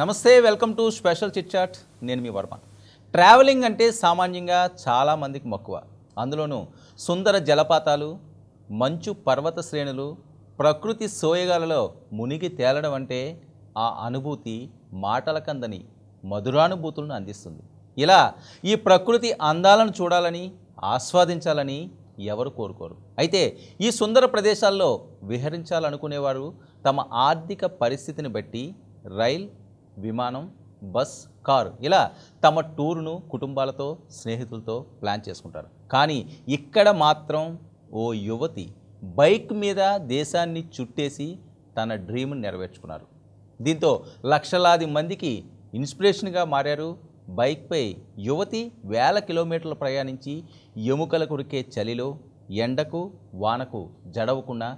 నమస్తే welcome to special chit-chat నేను మీ Varma travelling అంటే సామాన్యంగా చాలామందికి మక్కువ అందులోనూ సుందర జలపాతాలు మంచు పర్వత శ్రేణులు ప్రకృతి సోయగాలలో మునిగి తేలడం అంటే ఆ అనుభూతి మాటల కందని మధురానుభూతులను అందిస్తుంది ఇలా ఈ ప్రకృతి అందాలను చూడాలని ఆస్వాదించాలని ఎవరు కోరుకోరు అయితే ఈ సుందర ప్రదేశాల్లో విహరించాలనుకునేవారు తమ ఆర్థిక పరిస్థితిని బట్టి రైల్ విమానం బస్ కారు ఇలా తమ టూరును కుటుంబాలతో స్నేహితులతో ప్లాన్ చేసుకుంటారు కానీ ఇక్కడ మాత్రం ఓ యువతి బైక్ మీద దేశాన్ని చుట్టేసి తన డ్రీమ్ని నెరవేర్చుకున్నారు దీంతో లక్షలాది మందికి ఇన్స్పిరేషన్గా మారారు బైక్పై యువతి వేల కిలోమీటర్లు ప్రయాణించి ఎముకల కొరికే చలిలో ఎండకు వానకు జడవకుండా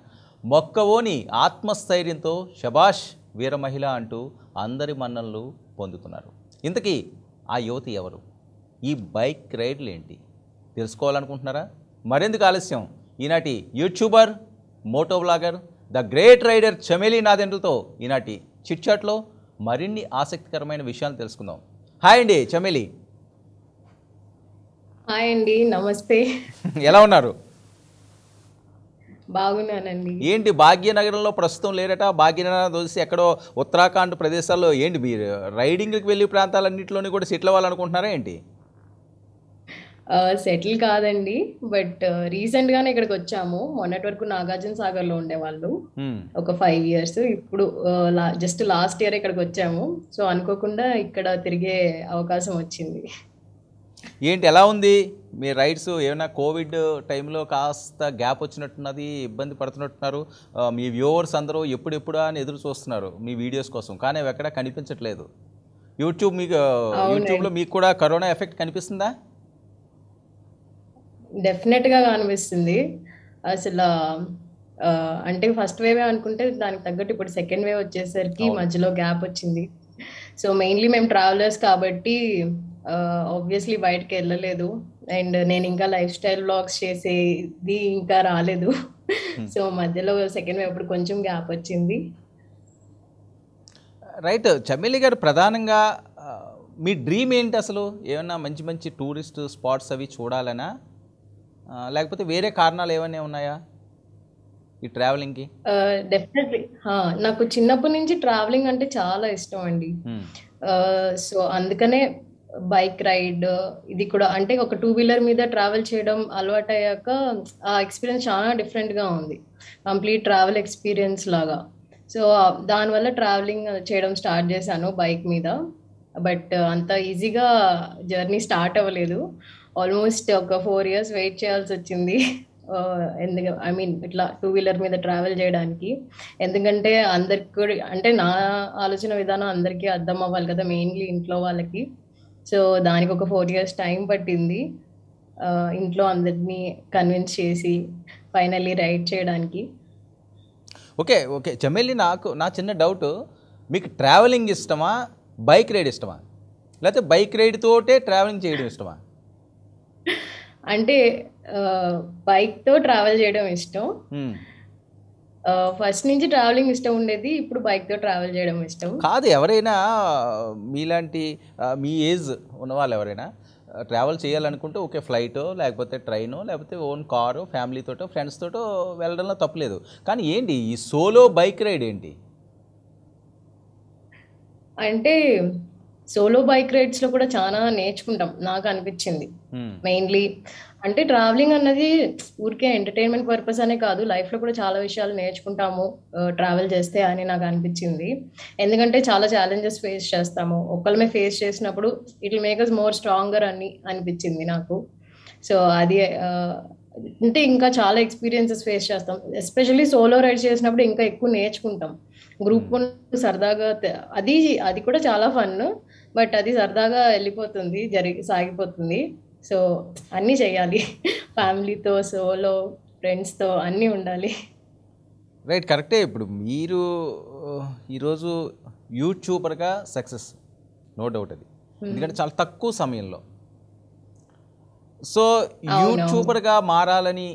మొక్కవోని ఆత్మస్థైర్యంతో శబాష్ వీర మహిళ అంటూ అందరి మన్ననలు పొందుతున్నారు ఇంతకీ ఆ యువతి ఎవరు ఈ బైక్ రైడ్లు ఏంటి తెలుసుకోవాలనుకుంటున్నారా మరెందుకు ఆలస్యం ఈనాటి YouTuber moto blogger the great rider Chameli నాదెండ్రుతో ఈనాటి చిట్చాట్లో మరిన్ని ఆసక్తికరమైన విషయాలు తెలుసుకుందాం హాయ్ అండి చమేలి హాయ్ అండి నమస్తే ఎలా ఉన్నారు బాగున్నానండి ఏంటి భాగ్యనగరంలో ప్రస్తుతం లేరట భాగ్యనగరం చూసి ఎక్కడో ఉత్తరాఖండ్ ప్రదేశాల్లో ఏంటి మీరు రైడింగ్కి వెళ్ళే ప్రాంతాలన్నింటిలోని కూడా సెటిల్ అవ్వాలనుకుంటున్నారా ఏంటి సెటిల్ కాదండి బట్ రీసెంట్ గానే ఇక్కడికి వచ్చాము మొన్నటి వరకు నాగార్జున సాగర్ లో ఉండేవాళ్ళు ఒక ఫైవ్ ఇయర్స్ ఇప్పుడు జస్ట్ లాస్ట్ ఇయర్ ఇక్కడికి వచ్చాము సో అనుకోకుండా ఇక్కడ తిరిగే అవకాశం వచ్చింది ఏంటి ఎలా ఉంది మీ రైడ్స్ ఏమైనా కోవిడ్ టైంలో కాస్త గ్యాప్ వచ్చినట్టున్నది ఇబ్బంది పడుతున్నట్టున్నారు మీ వ్యూవర్స్ అందరూ ఎప్పుడెప్పుడు అని ఎదురు చూస్తున్నారు మీ వీడియోస్ కోసం కానీ అవి ఎక్కడా కనిపించట్లేదు యూట్యూబ్ మీకు యూట్యూబ్లో మీకు కూడా కరోనా ఎఫెక్ట్ కనిపిస్తుందా డెఫినెట్గా కనిపిస్తుంది అసలు అంటే ఫస్ట్ వేవ్ అనుకుంటే దానికి తగ్గట్టు ఇప్పుడు సెకండ్ వేవ్ వచ్చేసరికి మధ్యలో గ్యాప్ వచ్చింది సో మెయిన్లీ మేము ట్రావెలర్స్ కాబట్టి ఆబ్వియస్లీ uh, బయటకు వెళ్ళలేదు అండ్ నేను ఇంకా లైఫ్ స్టైల్ బ్లాగ్స్ చేసేది ఇంకా రాలేదు సో hmm. మధ్యలో సెకండ్ వేవ్ అప్పుడు కొంచెం గ్యాప్ వచ్చింది రైట్ చమేలి గారు ప్రధానంగా uh, మీ డ్రీమ్ ఏంటి అసలు ఏమన్నా మంచి మంచి టూరిస్ట్ స్పాట్స్ అవి చూడాలనా uh, లేకపోతే వేరే కారణాలు ఏమైనా ఉన్నాయా ఈ ట్రావెలింగ్ కి డెఫినెట్లీ నాకు చిన్నప్పటి నుంచి ట్రావెలింగ్ అంటే చాలా ఇష్టం అండి సో hmm. అందుకనే బైక్ రైడ్ ఇది కూడా అంటే ఒక టూ వీలర్ మీద ట్రావెల్ చేయడం అలవాటు అయ్యాక ఆ ఎక్స్పీరియన్స్ చాలా డిఫరెంట్గా ఉంది కంప్లీట్ ట్రావెల్ ఎక్స్పీరియన్స్ లాగా సో దానివల్ల ట్రావెలింగ్ చేయడం స్టార్ట్ చేశాను బైక్ మీద బట్ అంత ఈజీగా జర్నీ స్టార్ట్ అవ్వలేదు ఆల్మోస్ట్ ఒక ఫోర్ ఇయర్స్ వెయిట్ చేయాల్సి వచ్చింది ఎందుకు ఐ మీన్ ఇట్లా టూ వీలర్ మీద ట్రావెల్ చేయడానికి ఎందుకంటే అందరికి అంటే నా ఆలోచన విధానం అందరికీ అర్థం అవ్వాలి కదా మెయిన్లీ ఇంట్లో వాళ్ళకి సో దానికి ఒక ఫోర్ ఇయర్స్ టైం పట్టింది ఇంట్లో అందరినీ కన్విన్స్ చేసి ఫైనల్లీ రైడ్ చేయడానికి ఓకే ఓకే చెమెల్లి నాకు నా చిన్న డౌట్ మీకు ట్రావెలింగ్ ఇష్టమా బైక్ రైడ్ ఇష్టమా లేకపోతే బైక్ రైడ్ తోటే ట్రావెలింగ్ చేయడం ఇష్టమా అంటే బైక్తో ట్రావెల్ చేయడం ఇష్టం ఫస్ట్ నుంచి ట్రావెలింగ్ ఇష్టం ఉండేది ఇప్పుడు బైక్తో ట్రావెల్ చేయడం ఇష్టం కాదు ఎవరైనా మీలాంటి మీ ఏజ్ ఉన్నవాళ్ళు ఎవరైనా ట్రావెల్ చేయాలనుకుంటే ఓకే ఫ్లైట్ లేకపోతే ట్రైన్ లేకపోతే ఓన్ కారు ఫ్యామిలీతోటో ఫ్రెండ్స్ తోటో వెళ్ళడంలో తప్పలేదు కానీ ఏంటి ఈ సోలో బైక్ రైడ్ ఏంటి అంటే సోలో బైక్ రైడ్స్ లో కూడా చాలా నేర్చుకుంటాం నాకు అనిపించింది మెయిన్లీ hmm. అంటే ట్రావెలింగ్ అన్నది ఊరికే ఎంటర్టైన్మెంట్ పర్పస్ అనే కాదు లైఫ్ లో కూడా చాలా విషయాలు నేర్చుకుంటాము ట్రావెల్ చేస్తే అని నాకు అనిపించింది ఎందుకంటే చాలా ఛాలెంజెస్ ఫేస్ చేస్తాము ఒక్కళ్ళమే ఫేస్ చేసినప్పుడు it make us more stronger అని అనిపించింది నాకు సో అది అంటే ఇంకా చాలా ఎక్స్పీరియన్సెస్ ఫేస్ చేస్తాం ఎస్పెషల్లీ సోలో రైడ్స్ చేసినప్పుడు ఇంకా ఎక్కువ నేర్చుకుంటాం గ్రూప్ hmm. సరదాగా అది అది కూడా చాలా ఫన్ బట్ అది సరదాగా వెళ్ళిపోతుంది జరిగి సాగిపోతుంది సో అన్నీ చేయాలి ఫ్యామిలీతో సోలో ఫ్రెండ్స్తో అన్నీ ఉండాలి రైట్ కరెక్టే ఇప్పుడు మీరు ఈరోజు యూట్యూబర్గా సక్సెస్ నో డౌట్ అది ఎందుకంటే చాలా తక్కువ సమయంలో సో యూట్యూబర్గా మారాలని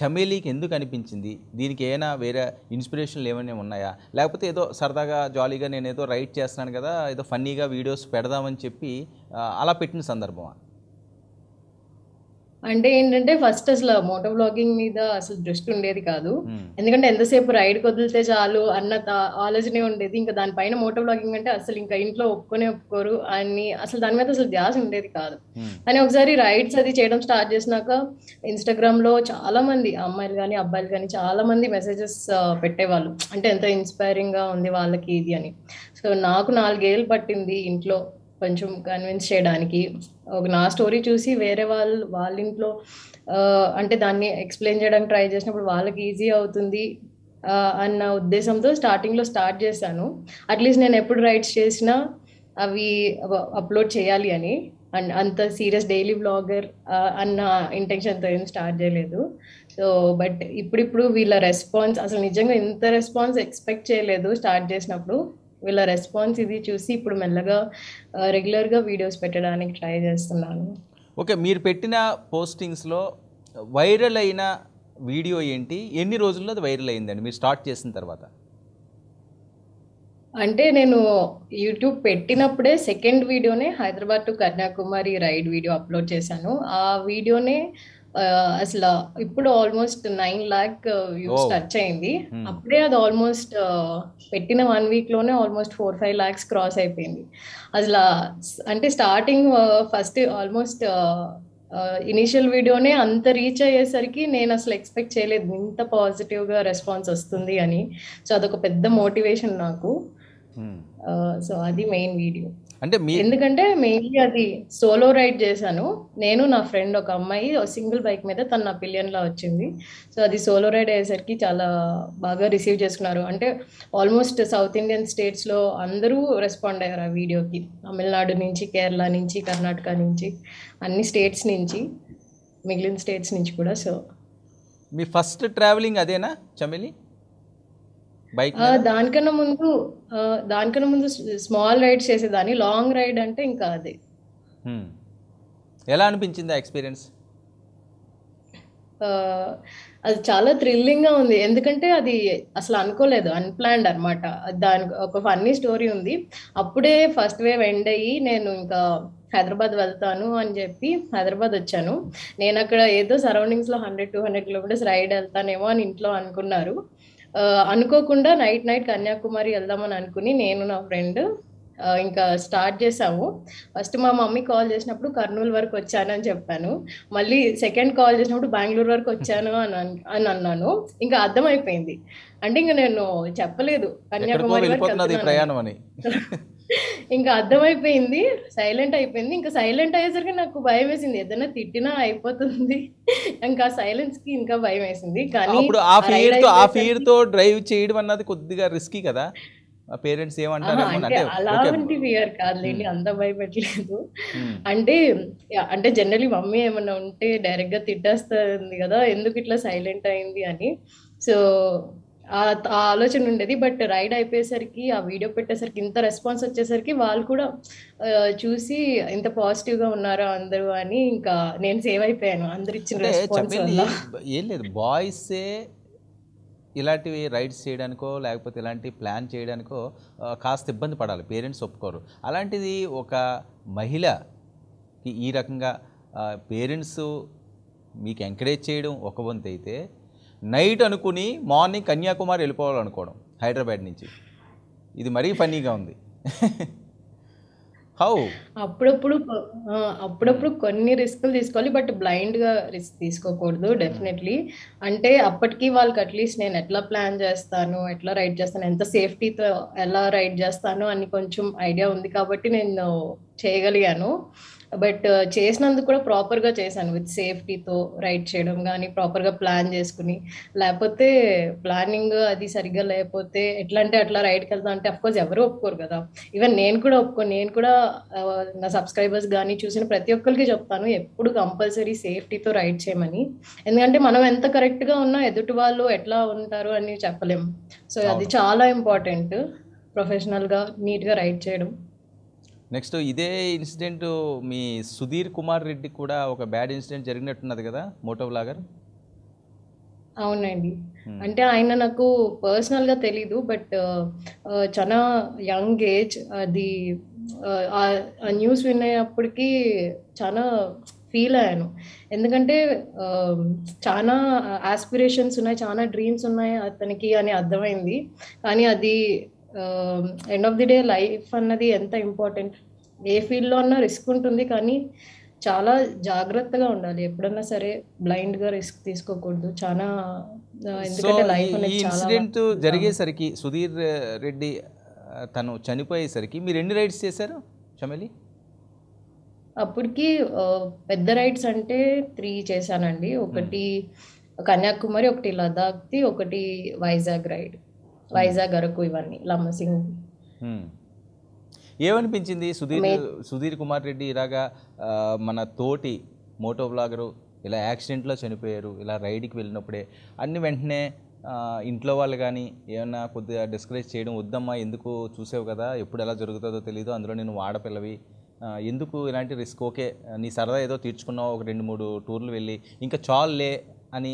చమేలీకి ఎందుకు అనిపించింది దీనికి ఏమైనా వేరే ఇన్స్పిరేషన్లు ఏమైనా ఉన్నాయా లేకపోతే ఏదో సరదాగా జాలీగా నేను ఏదో రైట్ చేస్తున్నాను కదా ఏదో ఫన్నీగా వీడియోస్ పెడదామని చెప్పి అలా పెట్టిన సందర్భమా అంటే ఏంటంటే ఫస్ట్ అసలు మోటో బ్లాగింగ్ మీద అసలు దృష్టి ఉండేది కాదు hmm. ఎందుకంటే ఎంతసేపు రైడ్ వదిలితే చాలు అన్న ఆలోచనే ఉండేది ఇంకా దానిపైన మోటో బ్లాగింగ్ అంటే అసలు ఇంకా ఇంట్లో ఒప్పుకొని ఒప్పుకోరు అని అసలు దాని మీద అసలు ధ్యాస ఉండేది కాదు hmm. కానీ ఒకసారి రైడ్స్ అది చేయడం స్టార్ట్ చేసినాక ఇన్స్టాగ్రామ్ లో చాలా మంది అమ్మాయిలు కానీ అబ్బాయిలు కానీ చాలా మంది మెసేజెస్ పెట్టేవాళ్ళు అంటే ఎంత ఇన్స్పైరింగ్ గా ఉంది వాళ్ళకి ఇది అని సో నాకు నాలుగేళ్ళు పట్టింది ఇంట్లో కొంచెం కన్విన్స్ చేయడానికి ఒక నా స్టోరీ చూసి వేరే వాళ్ళు వాళ్ళ ఇంట్లో అంటే దాన్ని ఎక్స్ప్లెయిన్ చేయడానికి ట్రై చేసినప్పుడు వాళ్ళకి ఈజీ అవుతుంది అన్న ఉద్దేశంతో స్టార్టింగ్లో స్టార్ట్ చేశాను అట్లీస్ట్ నేను ఎప్పుడు రైట్స్ చేసినా అవి అప్లోడ్ చేయాలి అని అండ్ అంత సీరియస్ డైలీ బ్లాగర్ అన్న ఇంటెన్షన్తో ఏం స్టార్ట్ చేయలేదు సో బట్ ఇప్పుడిప్పుడు వీళ్ళ రెస్పాన్స్ అసలు నిజంగా ఇంత రెస్పాన్స్ ఎక్స్పెక్ట్ చేయలేదు స్టార్ట్ చేసినప్పుడు వీళ్ళ రెస్పాన్స్ ఇది చూసి ఇప్పుడు మెల్లగా రెగ్యులర్గా వీడియోస్ పెట్టడానికి ట్రై చేస్తున్నాను ఓకే మీరు పెట్టిన పోస్టింగ్స్లో వైరల్ అయిన వీడియో ఏంటి ఎన్ని రోజుల్లో అది వైరల్ అయిందండి మీరు స్టార్ట్ చేసిన తర్వాత అంటే నేను యూట్యూబ్ పెట్టినప్పుడే సెకండ్ వీడియోనే Hyderabad to Kanyakumari ride video upload చేశాను ఆ వీడియోనే అసలు ఇప్పుడు almost nine lakh views touch అయింది hmm. అప్పుడే అది ఆల్మోస్ట్ పెట్టిన వన్ వీక్ లోనే almost four five lakhs cross అయిపోయింది అసలు అంటే స్టార్టింగ్ ఫస్ట్ ఆల్మోస్ట్ ఇనిషియల్ వీడియోనే అంత రీచ్ అయ్యేసరికి నేను అసలు ఎక్స్పెక్ట్ చేయలేదు ఇంత పాజిటివ్ గా రెస్పాన్స్ వస్తుంది అని సో అదొక పెద్ద మోటివేషన్ నాకు hmm. సో అది మెయిన్ వీడియో అంటే ఎందుకంటే మెయిన్లీ అది సోలో రైడ్ చేశాను నేను నా ఫ్రెండ్ ఒక అమ్మాయి సింగిల్ బైక్ మీద తను నా పిలియన్లా వచ్చింది సో అది సోలో రైడ్ అయ్యేసరికి చాలా బాగా రిసీవ్ చేసుకున్నారు అంటే ఆల్మోస్ట్ సౌత్ ఇండియన్ స్టేట్స్లో అందరూ రెస్పాండ్ అయ్యారు ఆ వీడియోకి తమిళనాడు నుంచి కేరళ నుంచి కర్ణాటక నుంచి అన్ని స్టేట్స్ నుంచి మిగిలిన స్టేట్స్ నుంచి కూడా సో మీ ఫస్ట్ ట్రావెలింగ్ అదేనా చమిలి దానికన్నా ముందు దానికన్నా ముందు స్మాల్ రైడ్ చేసేదాన్ని లాంగ్ రైడ్ అంటే ఇంకా అదే ఎలా అనిపించింది ఆ ఎక్స్పీరియన్స్ అది చాలా థ్రిల్లింగ్ గా ఉంది ఎందుకంటే అది అసలు అనుకోలేదు అన్ప్లాన్డ్ అనమాట దాని ఒక ఫన్నీ స్టోరీ ఉంది అప్పుడే ఫస్ట్ వేవ్ ఎండ్ అయ్యి నేను ఇంకా హైదరాబాద్ వెళ్తాను అని చెప్పి హైదరాబాద్ వచ్చాను నేను అక్కడ ఏదో సరౌండింగ్స్ లో hundred two hundred kilometres ride వెళ్తానేమో అని ఇంట్లో అనుకున్నారు అనుకోకుండా నైట్ నైట్ కన్యాకుమారి వెళ్దామని అనుకుని నేను నా ఫ్రెండ్ ఇంకా స్టార్ట్ చేసాము ఫస్ట్ మా మమ్మీ కాల్ చేసినప్పుడు కర్నూలు వరకు వచ్చాను అని చెప్పాను మళ్ళీ సెకండ్ కాల్ చేసినప్పుడు బెంగళూరు వరకు వచ్చాను అని అని అన్నాను ఇంకా అర్థమైపోయింది అంటే ఇంకా నేను చెప్పలేదు కన్యాకుమారి ప్రయాణం అని ఇంకా అర్థమైపోయింది సైలెంట్ అయిపోయింది ఇంకా సైలెంట్ అయ్యేసరికి నాకు భయం వేసింది ఏదైనా తిట్టినా అయిపోతుంది ఇంకా సైలెన్స్ కి ఇంకా భయం వేసింది కానీ ఇప్పుడు ఆ ఫీర్ తో ఆ తో డ్రైవ్ చేయడం అన్నది కొద్దిగా రిస్కీ కదా పేరెంట్స్ ఏమంటారు అంటే అలాంటి ఫియర్ కాదులేండి hmm. అంత భయపెట్టలేదు hmm. అంటే అంటే జనరలీ మమ్మీ ఏమన్నా ఉంటే డైరెక్ట్ గా తిట్టేస్తుంది కదా ఎందుకు ఇట్లా సైలెంట్ అయింది అని సో ఆ ఆలోచన ఉండేది బట్ రైడ్ అయిపోయేసరికి ఆ వీడియో పెట్టేసరికి ఇంత రెస్పాన్స్ వచ్చేసరికి వాళ్ళు కూడా చూసి ఇంత పాజిటివ్గా ఉన్నారు అందరూ అని ఇంకా నేను సేవ్ అయిపోయాను అందరు ఇచ్చిన ఏం లేదు బాయ్స్ ఇలాంటివి రైడ్స్ చేయడానికో లేకపోతే ఇలాంటి ప్లాన్ చేయడానికో కాస్త ఇబ్బంది పడాలి పేరెంట్స్ ఒప్పుకోరు అలాంటిది ఒక మహిళకి ఈ రకంగా పేరెంట్స్ మీకు ఎంకరేజ్ చేయడం ఒక వంతు అయితే నైట్ అనుకుని మార్నింగ్ కన్యాకుమారి వెళ్ళిపోవాలనుకోవడం హైదరాబాద్ నుంచి ఇది మరీ ఫన్నీగా ఉంది హౌ అప్పుడప్పుడు అప్పుడప్పుడు కొన్ని రిస్క్లు తీసుకోవాలి బట్ బ్లైండ్గా రిస్క్ తీసుకోకూడదు డెఫినెట్లీ అంటే అప్పటికి వాళ్ళకి అట్లీస్ట్ నేను ఎట్లా ప్లాన్ చేస్తాను ఎట్లా రైడ్ చేస్తాను ఎంత సేఫ్టీతో ఎలా రైడ్ చేస్తాను అని కొంచెం ఐడియా ఉంది కాబట్టి నేను చేయగలిగాను బట్ uh, చేసినందుకు కూడా ప్రాపర్గా చేశాను విత్ సేఫ్టీతో రైడ్ చేయడం కానీ ప్రాపర్ గా ప్లాన్ చేసుకుని లేకపోతే ప్లానింగ్ అది సరిగ్గా లేకపోతే ఎట్లా అంటే అట్లా రైడ్ కెళ్తా అంటే అఫ్కోర్స్ ఎవరు ఒప్పుకోరు కదా ఈవెన్ నేను కూడా ఒప్పుకో నేను కూడా uh, నా సబ్స్క్రైబర్స్ కానీ చూసిన ప్రతి ఒక్కరికి చెప్తాను ఎప్పుడు కంపల్సరీ సేఫ్టీతో రైడ్ చేయమని ఎందుకంటే మనం ఎంత కరెక్ట్గా ఉన్నా ఎదుటి వాళ్ళు ఎట్లా ఉంటారు అని చెప్పలేం సో అది చాలా ఇంపార్టెంట్ ప్రొఫెషనల్ నీట్ నీట్గా రైడ్ చేయడం నెక్స్ట్ ఇదే ఇన్సిడెంట్ మీ సుధీర్ కుమార్ రెడ్డి కూడా ఒక బ్యాడ్ ఇన్సిడెంట్ జరిగినట్టున్నది కదా మోటో బ్లాగర్ అవునండి hmm. అంటే ఆయన నాకు పర్సనల్గా తెలీదు బట్ చాలా యంగ్ ఏజ్ అది ఆ న్యూస్ విన్నప్పటికి చాలా ఫీల్ అయ్యాను ఎందుకంటే చాలా ఆస్పిరేషన్స్ ఉన్నాయి చాలా డ్రీమ్స్ ఉన్నాయి అతనికి అని అర్థమైంది కానీ అది end of the day life అన్నది ఎంత ఇంపార్టెంట్ ఏ ఫీల్డ్లో అన్నా రిస్క్ ఉంటుంది కానీ చాలా జాగ్రత్తగా ఉండాలి ఎప్పుడన్నా సరే బ్లైండ్ గా రిస్క్ తీసుకోకూడదు చాలా ఎందుకంటే లైఫ్ ఇన్సిడెంట్ జరిగేసరికి సుధీర్ రెడ్డి తను చనిపోయేసరికి మీరు ఎన్ని రైడ్స్ చేశారు చమలి అప్పటికి పెద్ద రైడ్స్ అంటే త్రీ చేశానండి ఒకటి hmm. కన్యాకుమారి ఒకటి లదాఖ్ది ఒకటి వైజాగ్ రైడ్ వైజాగ్ అరకు ఇవన్నీ లమ్మసింగ్ ఏమనిపించింది సుధీర్ సుధీర్ కుమార్ రెడ్డి ఇలాగా మన తోటి మోటో బ్లాగరు ఇలా యాక్సిడెంట్లో చనిపోయారు ఇలా రైడ్కి వెళ్ళినప్పుడే అన్ని వెంటనే ఇంట్లో వాళ్ళు కానీ ఏమైనా కొద్దిగా డిస్కరేజ్ చేయడం వద్దమ్మా ఎందుకు చూసావు కదా ఎప్పుడు ఎలా జరుగుతుందో తెలియదు అందులో నేను వాడపిల్లవి ఎందుకు ఇలాంటి రిస్క్ ఓకే నీ సరదా ఏదో తీర్చుకున్నావు ఒక రెండు మూడు టూర్లు వెళ్ళి ఇంకా చాలులే అని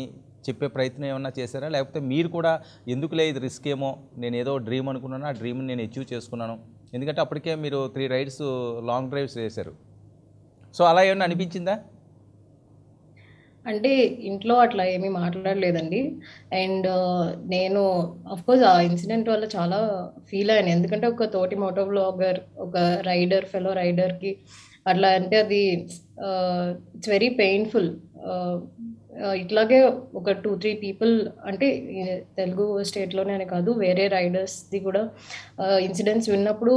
చెప్పే ప్రయత్నం ఏమన్నా చేశారా లేకపోతే మీరు కూడా ఎందుకులే ఇది రిస్క్ ఏమో నేను ఏదో డ్రీమ్ అనుకున్నాను ఆ డ్రీమ్ని నేను అచీవ్ చేసుకున్నాను ఎందుకంటే అప్పటికే మీరు త్రీ రైడ్స్ లాంగ్ డ్రైవ్స్ చేశారు సో అలా ఏమన్నా అనిపించిందా అంటే ఇంట్లో అట్లా ఏమీ మాట్లాడలేదండి అండ్ నేను కోర్స్ ఆ ఇన్సిడెంట్ వల్ల చాలా ఫీల్ అయ్యాను ఎందుకంటే ఒక తోటి మోటో బ్లాగర్ ఒక రైడర్ ఫెలో రైడర్కి అట్లా అంటే అది ఇట్స్ వెరీ పెయిన్ఫుల్ ఇట్లాగే ఒక టూ త్రీ పీపుల్ అంటే తెలుగు స్టేట్లోనే అని కాదు వేరే రైడర్స్ది కూడా ఇన్సిడెంట్స్ విన్నప్పుడు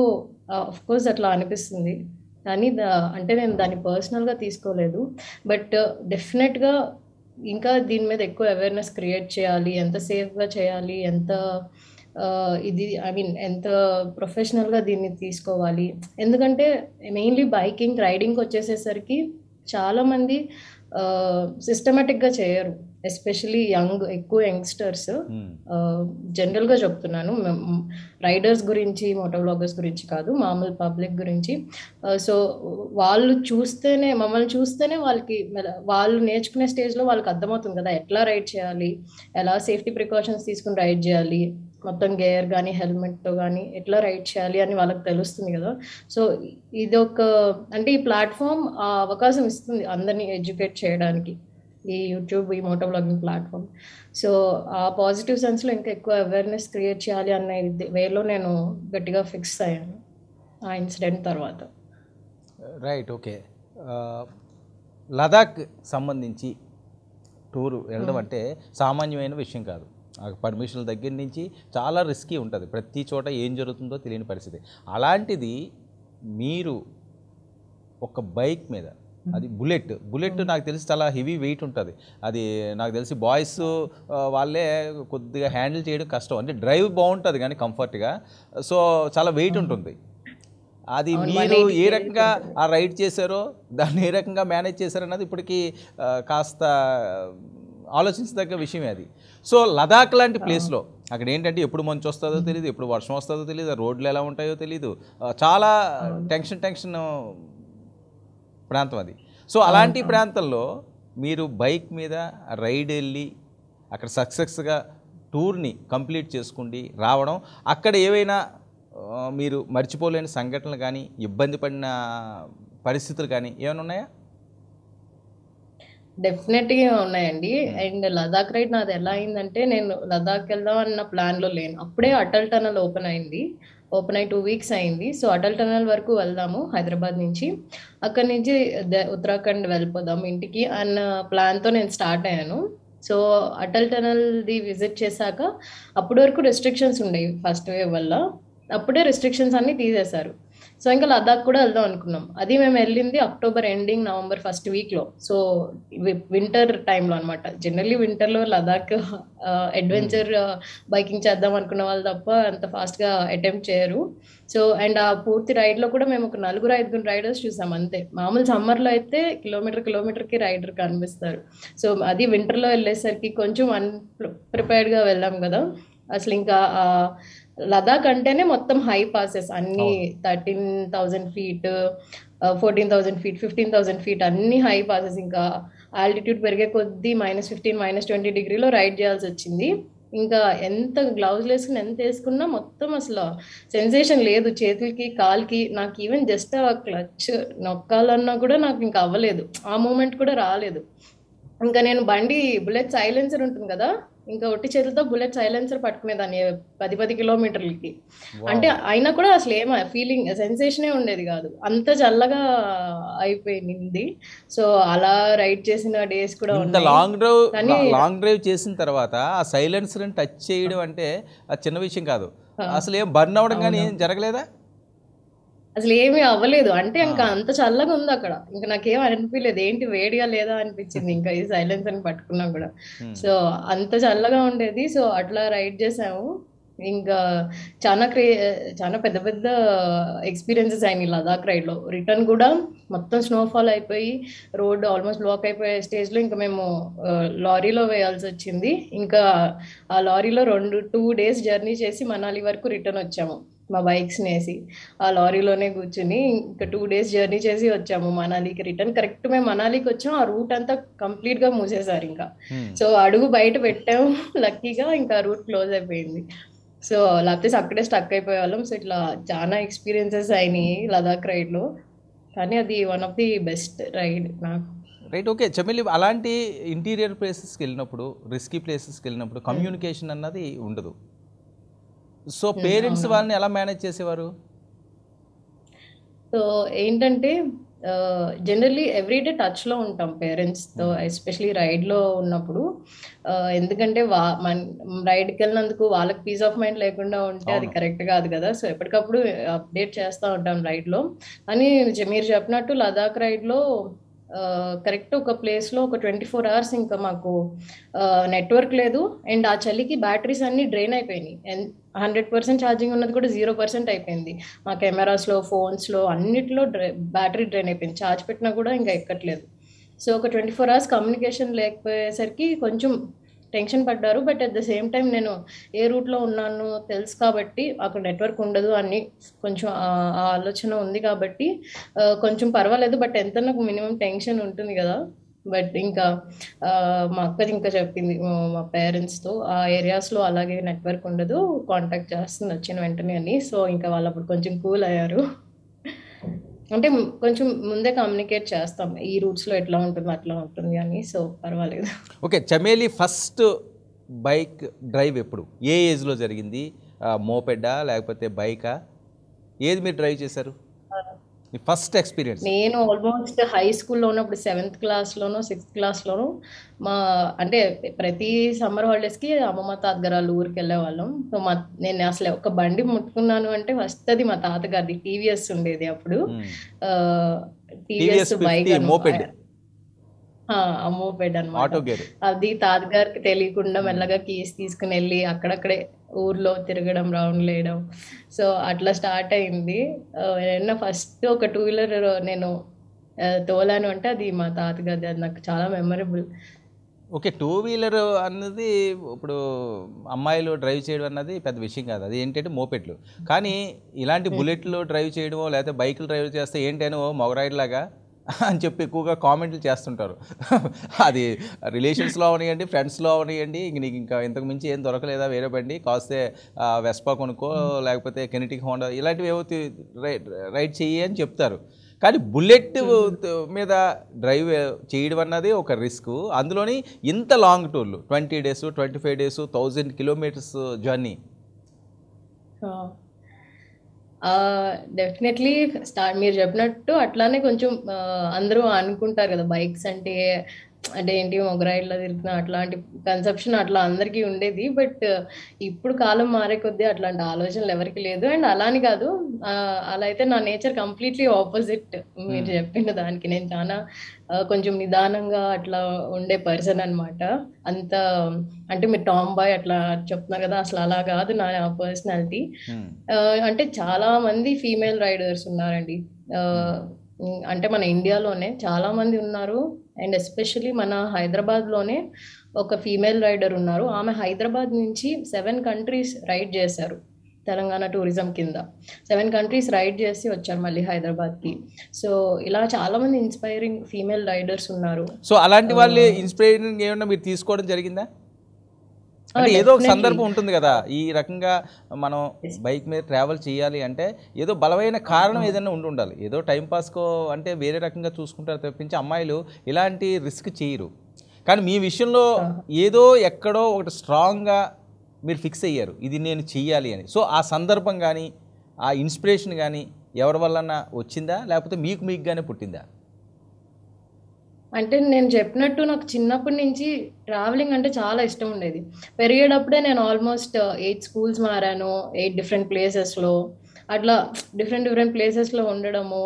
కోర్స్ అట్లా అనిపిస్తుంది కానీ అంటే నేను దాన్ని పర్సనల్గా తీసుకోలేదు బట్ డెఫినెట్గా ఇంకా దీని మీద ఎక్కువ అవేర్నెస్ క్రియేట్ చేయాలి ఎంత సేఫ్గా చేయాలి ఎంత ఇది ఐ మీన్ ఎంత ప్రొఫెషనల్గా దీన్ని తీసుకోవాలి ఎందుకంటే మెయిన్లీ బైకింగ్ రైడింగ్కి వచ్చేసేసరికి చాలామంది సిస్టమేటిక్గా చేయరు ఎస్పెషలీ యంగ్ ఎక్కువ యంగ్స్టర్స్ జనరల్గా hmm. చెప్తున్నాను రైడర్స్ గురించి మోటో బ్లాగర్స్ గురించి కాదు మామూలు పబ్లిక్ గురించి సో వాళ్ళు చూస్తేనే మమ్మల్ని చూస్తేనే వాళ్ళకి వాళ్ళు నేర్చుకునే స్టేజ్ లో వాళ్ళకి అర్థమవుతుంది కదా ఎట్లా రైడ్ చేయాలి ఎలా సేఫ్టీ ప్రికాషన్స్ తీసుకుని రైడ్ చేయాలి మొత్తం గేర్ కానీ హెల్మెట్తో కానీ ఎట్లా రైడ్ చేయాలి అని వాళ్ళకి తెలుస్తుంది కదా సో ఇది ఒక అంటే ఈ ప్లాట్ఫామ్ ఆ అవకాశం ఇస్తుంది అందరినీ ఎడ్యుకేట్ చేయడానికి ఈ యూట్యూబ్ ఈ మోటో బ్లాగింగ్ ప్లాట్ఫామ్ సో ఆ పాజిటివ్ సెన్స్లో ఇంకా ఎక్కువ అవేర్నెస్ క్రియేట్ చేయాలి అనే వేలో నేను గట్టిగా ఫిక్స్ అయ్యాను ఆ ఇన్సిడెంట్ తర్వాత రైట్ ఓకే లదాఖ్ సంబంధించి టూర్ వెళ్ళడం అంటే సామాన్యమైన విషయం కాదు పర్మిషన్ల దగ్గర నుంచి చాలా రిస్కీ ఉంటుంది ప్రతి చోట ఏం జరుగుతుందో తెలియని పరిస్థితి అలాంటిది మీరు ఒక బైక్ మీద అది బుల్లెట్ బుల్లెట్ నాకు తెలిసి చాలా హెవీ వెయిట్ ఉంటుంది అది నాకు తెలిసి బాయ్స్ వాళ్ళే కొద్దిగా హ్యాండిల్ చేయడం కష్టం అంటే డ్రైవ్ బాగుంటుంది కానీ కంఫర్ట్గా సో చాలా వెయిట్ ఉంటుంది అది మీరు ఏ రకంగా ఆ రైడ్ చేశారో దాన్ని ఏ రకంగా మేనేజ్ చేశారన్నది ఇప్పటికీ కాస్త ఆలోచించదగ్గ విషయమే అది సో లదాఖ్ లాంటి ప్లేస్లో అక్కడ ఏంటంటే ఎప్పుడు మంచు వస్తుందో తెలియదు ఎప్పుడు వర్షం వస్తుందో తెలియదు రోడ్లు ఎలా ఉంటాయో తెలియదు చాలా టెన్షన్ టెన్షన్ ప్రాంతం అది సో అలాంటి ప్రాంతంలో మీరు బైక్ మీద రైడ్ వెళ్ళి అక్కడ సక్సెస్గా టూర్ని కంప్లీట్ చేసుకుండి రావడం అక్కడ ఏవైనా మీరు మర్చిపోలేని సంఘటనలు కానీ ఇబ్బంది పడిన పరిస్థితులు కానీ ఏమైనా ఉన్నాయా డెఫినెట్గా ఉన్నాయండి అండ్ లదాఖ్ రైడ్ నాది ఎలా అయిందంటే నేను లదాఖ్ వెళ్దాం అన్న ప్లాన్లో లేను అప్పుడే అటల్ టనల్ ఓపెన్ అయింది ఓపెన్ అయ్యి టూ వీక్స్ అయింది సో అటల్ టనల్ వరకు వెళ్దాము హైదరాబాద్ నుంచి అక్కడి నుంచి ఉత్తరాఖండ్ వెళ్ళిపోదాం ఇంటికి అన్న ప్లాన్తో నేను స్టార్ట్ అయ్యాను సో అటల్ ది విజిట్ చేశాక అప్పటి వరకు రెస్ట్రిక్షన్స్ ఉండేవి ఫస్ట్ వేవ్ వల్ల అప్పుడే రెస్ట్రిక్షన్స్ అన్నీ తీసేశారు సో ఇంకా లద్దాఖ్ కూడా వెళ్దాం అనుకున్నాం అది మేము వెళ్ళింది అక్టోబర్ ఎండింగ్ నవంబర్ ఫస్ట్ వీక్లో సో వింటర్ టైంలో అనమాట జనరల్లీ వింటర్లో లద్దాఖ్ అడ్వెంచర్ బైకింగ్ చేద్దాం అనుకున్న వాళ్ళు తప్ప అంత ఫాస్ట్గా అటెంప్ట్ చేయరు సో అండ్ ఆ పూర్తి రైడ్లో కూడా మేము ఒక నలుగురు ఐదుగురు రైడర్స్ చూసాం అంతే మామూలు సమ్మర్లో అయితే కిలోమీటర్ కిలోమీటర్కి రైడర్ కనిపిస్తారు సో అది వింటర్లో వెళ్ళేసరికి కొంచెం అన్ ప్రిపేర్డ్గా వెళ్ళాం కదా అసలు ఇంకా లదాఖ్ అంటేనే మొత్తం హై పాసెస్ అన్ని thirteen thousand feet fourteen thousand feet fifteen thousand feet అన్ని హై పాసెస్ ఇంకా ఆల్టిట్యూడ్ పెరిగే కొద్దీ మైనస్ ఫిఫ్టీన్ మైనస్ ట్వంటీ డిగ్రీలో రైడ్ చేయాల్సి వచ్చింది ఇంకా ఎంత గ్లౌజ్ వేసుకుని ఎంత వేసుకున్నా మొత్తం అసలు సెన్సేషన్ లేదు చేతులకి కాల్కి నాకు ఈవెన్ జస్ట్ ఆ క్లచ్ నొక్కాలన్నా కూడా నాకు ఇంకా అవ్వలేదు ఆ మూమెంట్ కూడా రాలేదు ఇంకా నేను బండి బుల్లెట్ సైలెన్సర్ ఉంటుంది కదా ఇంకా ఒట్టి చేతులతో బుల్లెట్ సైలెన్సర్ పట్టుకునేదాన్ని పది పది కిలోమీటర్లకి అంటే అయినా కూడా అసలు ఏమ ఫీలింగ్ సెన్సేషనే ఉండేది కాదు అంత చల్లగా అయిపోయింది సో అలా రైడ్ చేసిన డేస్ కూడా లాంగ్ డ్రైవ్ లాంగ్ డ్రైవ్ చేసిన తర్వాత ఆ సైలెన్సర్ టచ్ చేయడం అంటే అది చిన్న విషయం కాదు అసలు ఏం బర్న్ అవడం కానీ ఏం జరగలేదా అసలు ఏమీ అవ్వలేదు అంటే ఇంకా అంత చల్లగా ఉంది అక్కడ ఇంకా నాకేం అనిపించలేదు ఏంటి వేడిగా లేదా అనిపించింది ఇంకా ఈ సైలెన్స్ అని పట్టుకున్నా కూడా సో అంత చల్లగా ఉండేది సో అట్లా రైడ్ చేసాము ఇంకా చాలా క్రే చాలా పెద్ద పెద్ద ఎక్స్పీరియన్సెస్ అయినాయి లదాఖ్ లో రిటర్న్ కూడా మొత్తం స్నోఫాల్ అయిపోయి రోడ్ ఆల్మోస్ట్ బ్లాక్ అయిపోయే స్టేజ్ లో ఇంకా మేము లారీలో వేయాల్సి వచ్చింది ఇంకా ఆ లారీలో రెండు టూ డేస్ జర్నీ చేసి మనాలి వరకు రిటర్న్ వచ్చాము మా బైక్స్ని వేసి ఆ లారీలోనే కూర్చుని ఇంకా టూ డేస్ జర్నీ చేసి వచ్చాము మనాలికి రిటర్న్ కరెక్ట్ మేము మనాలికి వచ్చాం ఆ రూట్ అంతా కంప్లీట్ గా మూసేశారు ఇంకా సో hmm. అడుగు బయట పెట్టాము లక్కీగా ఇంకా రూట్ క్లోజ్ అయిపోయింది సో లేకపోతే అక్కడే స్టక్ అయిపోయే వాళ్ళం సో ఇట్లా చాలా ఎక్స్పీరియన్సెస్ అయినాయి లదాఖ్ రైడ్లో కానీ అది one of the best ride నాకు రైట్ ఓకే చెమిలి అలాంటి ఇంటీరియర్ ప్లేసెస్కి వెళ్ళినప్పుడు రిస్కీ ప్లేసెస్కి వెళ్ళినప్పుడు కమ్యూనికేషన్ hmm. అన్నది ఉండదు సో hmm, పేరెంట్స్ వాళ్ళని ఎలా మేనేజ్ చేసేవారు సో ఏంటంటే జనరల్లీ ఎవ్రీడే టచ్లో ఉంటాం పేరెంట్స్తో hmm. ఎస్పెషలీ రైడ్లో ఉన్నప్పుడు ఎందుకంటే వా కి రైడ్కి వెళ్ళినందుకు వాళ్ళకి పీస్ ఆఫ్ మైండ్ లేకుండా ఉంటే అది కరెక్ట్ కాదు కదా సో ఎప్పటికప్పుడు అప్డేట్ చేస్తూ ఉంటాం రైడ్లో అని మీరు చెప్పినట్టు లదాఖ్ రైడ్లో కరెక్ట్ ఒక ప్లేస్లో ఒక ట్వంటీ ఫోర్ అవర్స్ ఇంకా మాకు నెట్వర్క్ లేదు అండ్ ఆ చలికి బ్యాటరీస్ అన్ని డ్రైన్ అయిపోయినాయి హండ్రెడ్ పర్సెంట్ ఛార్జింగ్ ఉన్నది కూడా జీరో పర్సెంట్ అయిపోయింది మా కెమెరాస్లో ఫోన్స్లో అన్నిట్లో డ్రై బ్యాటరీ డ్రైన్ అయిపోయింది ఛార్జ్ పెట్టినా కూడా ఇంకా ఎక్కట్లేదు సో ఒక ట్వంటీ ఫోర్ అవర్స్ కమ్యూనికేషన్ లేకపోయేసరికి కొంచెం టెన్షన్ పడ్డారు but at the same time నేను ఏ రూట్లో ఉన్నాను తెలుసు కాబట్టి అక్కడ నెట్వర్క్ ఉండదు అని కొంచెం ఆలోచన ఉంది కాబట్టి కొంచెం పర్వాలేదు బట్ ఎంత నాకు మినిమం టెన్షన్ ఉంటుంది కదా బట్ ఇంకా మా అక్క ఇంకా చెప్పింది మా పేరెంట్స్తో ఆ ఏరియాస్లో అలాగే నెట్వర్క్ ఉండదు కాంటాక్ట్ చేస్తుంది వచ్చిన వెంటనే అని సో ఇంకా వాళ్ళు అప్పుడు కొంచెం కూల్ అయ్యారు అంటే కొంచెం ముందే కమ్యూనికేట్ చేస్తాం ఈ రూట్స్లో ఎట్లా ఉంటుంది అట్లా ఉంటుంది అని సో పర్వాలేదు okay Chameli first bike drive ఎప్పుడు ఏ ఏజ్లో జరిగింది మోపెడ్డా లేకపోతే బైకా ఏది మీరు డ్రైవ్ చేశారు ఫస్ట్ ఎక్స్పీరియన్స్ నేను ఆల్మోస్ట్ హై స్కూల్లో ఉన్నప్పుడు సెవెంత్ క్లాస్లోనూ సిక్స్త్ క్లాస్లోనో మా అంటే ప్రతి సమ్మర్ హాలిడేస్కి అమ్మమ్మ తాతగారు ఊరికి వెళ్ళేవాళ్ళం సో మా నేను అసలు ఒక బండి ముట్టుకున్నాను అంటే ఫస్ట్ అది మా తాతగారిది టీవీఎస్ ఉండేది అప్పుడు టీవీఎస్ బైక్ అమ్మో బెడ్ అనమాట అది తాతగారికి తెలియకుండా మెల్లగా కీస్ తీసుకుని వెళ్ళి అక్కడక్కడే ఊర్లో తిరగడం రౌండ్ లేయడం సో అట్లా స్టార్ట్ అయింది నిన్న ఫస్ట్ ఒక టూ వీలర్ నేను తోలాను అంటే అది మా తాతగారి అది నాకు చాలా మెమరబుల్ ఓకే టూ వీలర్ అన్నది ఇప్పుడు అమ్మాయిలు డ్రైవ్ చేయడం అన్నది పెద్ద విషయం కాదు అది ఏంటంటే మోపెట్లు కానీ ఇలాంటి బుల్లెట్లు hmm. డ్రైవ్ చేయడమో లేకపోతే బైకులు డ్రైవ్ చేస్తే ఏంటనో మొగరాయిడ్లాగా అని చెప్పి ఎక్కువగా కామెంట్లు చేస్తుంటారు అది రిలేషన్స్లో అవనియండి ఫ్రెండ్స్లో అవనియండి ఇంక నీకు ఇంకా ఇంతకు మించి ఏం దొరకలేదా వేరే బండి కాస్తే వెస్పా కొనుక్కో లేకపోతే కెనటిక్ హోండా ఇలాంటివి ఏవో రైడ్ చెయ్యి అని చెప్తారు కానీ బుల్లెట్ మీద డ్రైవ్ చేయడం అన్నది ఒక రిస్క్ అందులోని ఇంత లాంగ్ టూర్లు twenty days twenty five days thousand kilometres journey definitely start మీరు చెప్పినట్టు అట్లానే కొంచెం అందరూ అనుకుంటారు కదా బైక్స్ అంటే అంటే ఏంటి మొగరా ఇట్లా తిరుగుతున్నా అట్లాంటి కన్సెప్షన్ అట్లా అందరికీ ఉండేది బట్ ఇప్పుడు కాలం మారే కొద్దీ అట్లాంటి ఆలోచనలు ఎవరికి లేదు అండ్ అలానే కాదు అలా అయితే నా నేచర్ కంప్లీట్లీ ఆపోజిట్ మీరు hmm. చెప్పిన దానికి నేను చాలా కొంచెం నిదానంగా అట్లా ఉండే పర్సన్ అనమాట అంత అంటే మీరు టామ్ బాయ్ అట్లా చెప్తున్నారు కదా అసలు అలా కాదు నా పర్సనాలిటీ hmm. అంటే చాలా మంది ఫీమేల్ రైడర్స్ ఉన్నారండి hmm. అంటే మన ఇండియాలోనే చాలా మంది ఉన్నారు అండ్ ఎస్పెషలీ మన హైదరాబాద్లోనే ఒక ఫీమేల్ రైడర్ ఉన్నారు ఆమె హైదరాబాద్ నుంచి సెవెన్ కంట్రీస్ రైడ్ చేశారు తెలంగాణ టూరిజం కింద సెవెన్ కంట్రీస్ రైడ్ చేసి వచ్చారు మళ్ళీ హైదరాబాద్కి సో ఇలా చాలా మంది ఇన్స్పైరింగ్ ఫీమేల్ రైడర్స్ ఉన్నారు సో అలాంటి వాళ్ళు ఇన్స్పైరింగ్ ఏమన్నా మీరు తీసుకోవడం జరిగిందా అంటే oh, ఏదో ఒక సందర్భం ఉంటుంది కదా ఈ రకంగా మనం బైక్ మీద ట్రావెల్ చేయాలి అంటే ఏదో బలమైన కారణం mm-hmm. ఏదైనా ఉండి ఉండాలి ఏదో టైంపాస్కో అంటే వేరే రకంగా చూసుకుంటారు తప్పించి అమ్మాయిలు ఇలాంటి రిస్క్ చేయరు కానీ మీ విషయంలో uh-huh. ఏదో ఎక్కడో ఒకటి స్ట్రాంగ్గా మీరు ఫిక్స్ అయ్యారు ఇది నేను చెయ్యాలి అని సో ఆ సందర్భం కానీ ఆ ఇన్స్పిరేషన్ కానీ ఎవరి వల్లన్నా వచ్చిందా లేకపోతే మీకు మీకు కానీ పుట్టిందా అంటే నేను చెప్పినట్టు నాకు చిన్నప్పటి నుంచి ట్రావెలింగ్ అంటే చాలా ఇష్టం ఉండేది పెరిగేటప్పుడే నేను ఆల్మోస్ట్ ఎయిట్ స్కూల్స్ మారాను ఎయిట్ డిఫరెంట్ ప్లేసెస్లో అట్లా డిఫరెంట్ డిఫరెంట్ ప్లేసెస్లో ఉండడము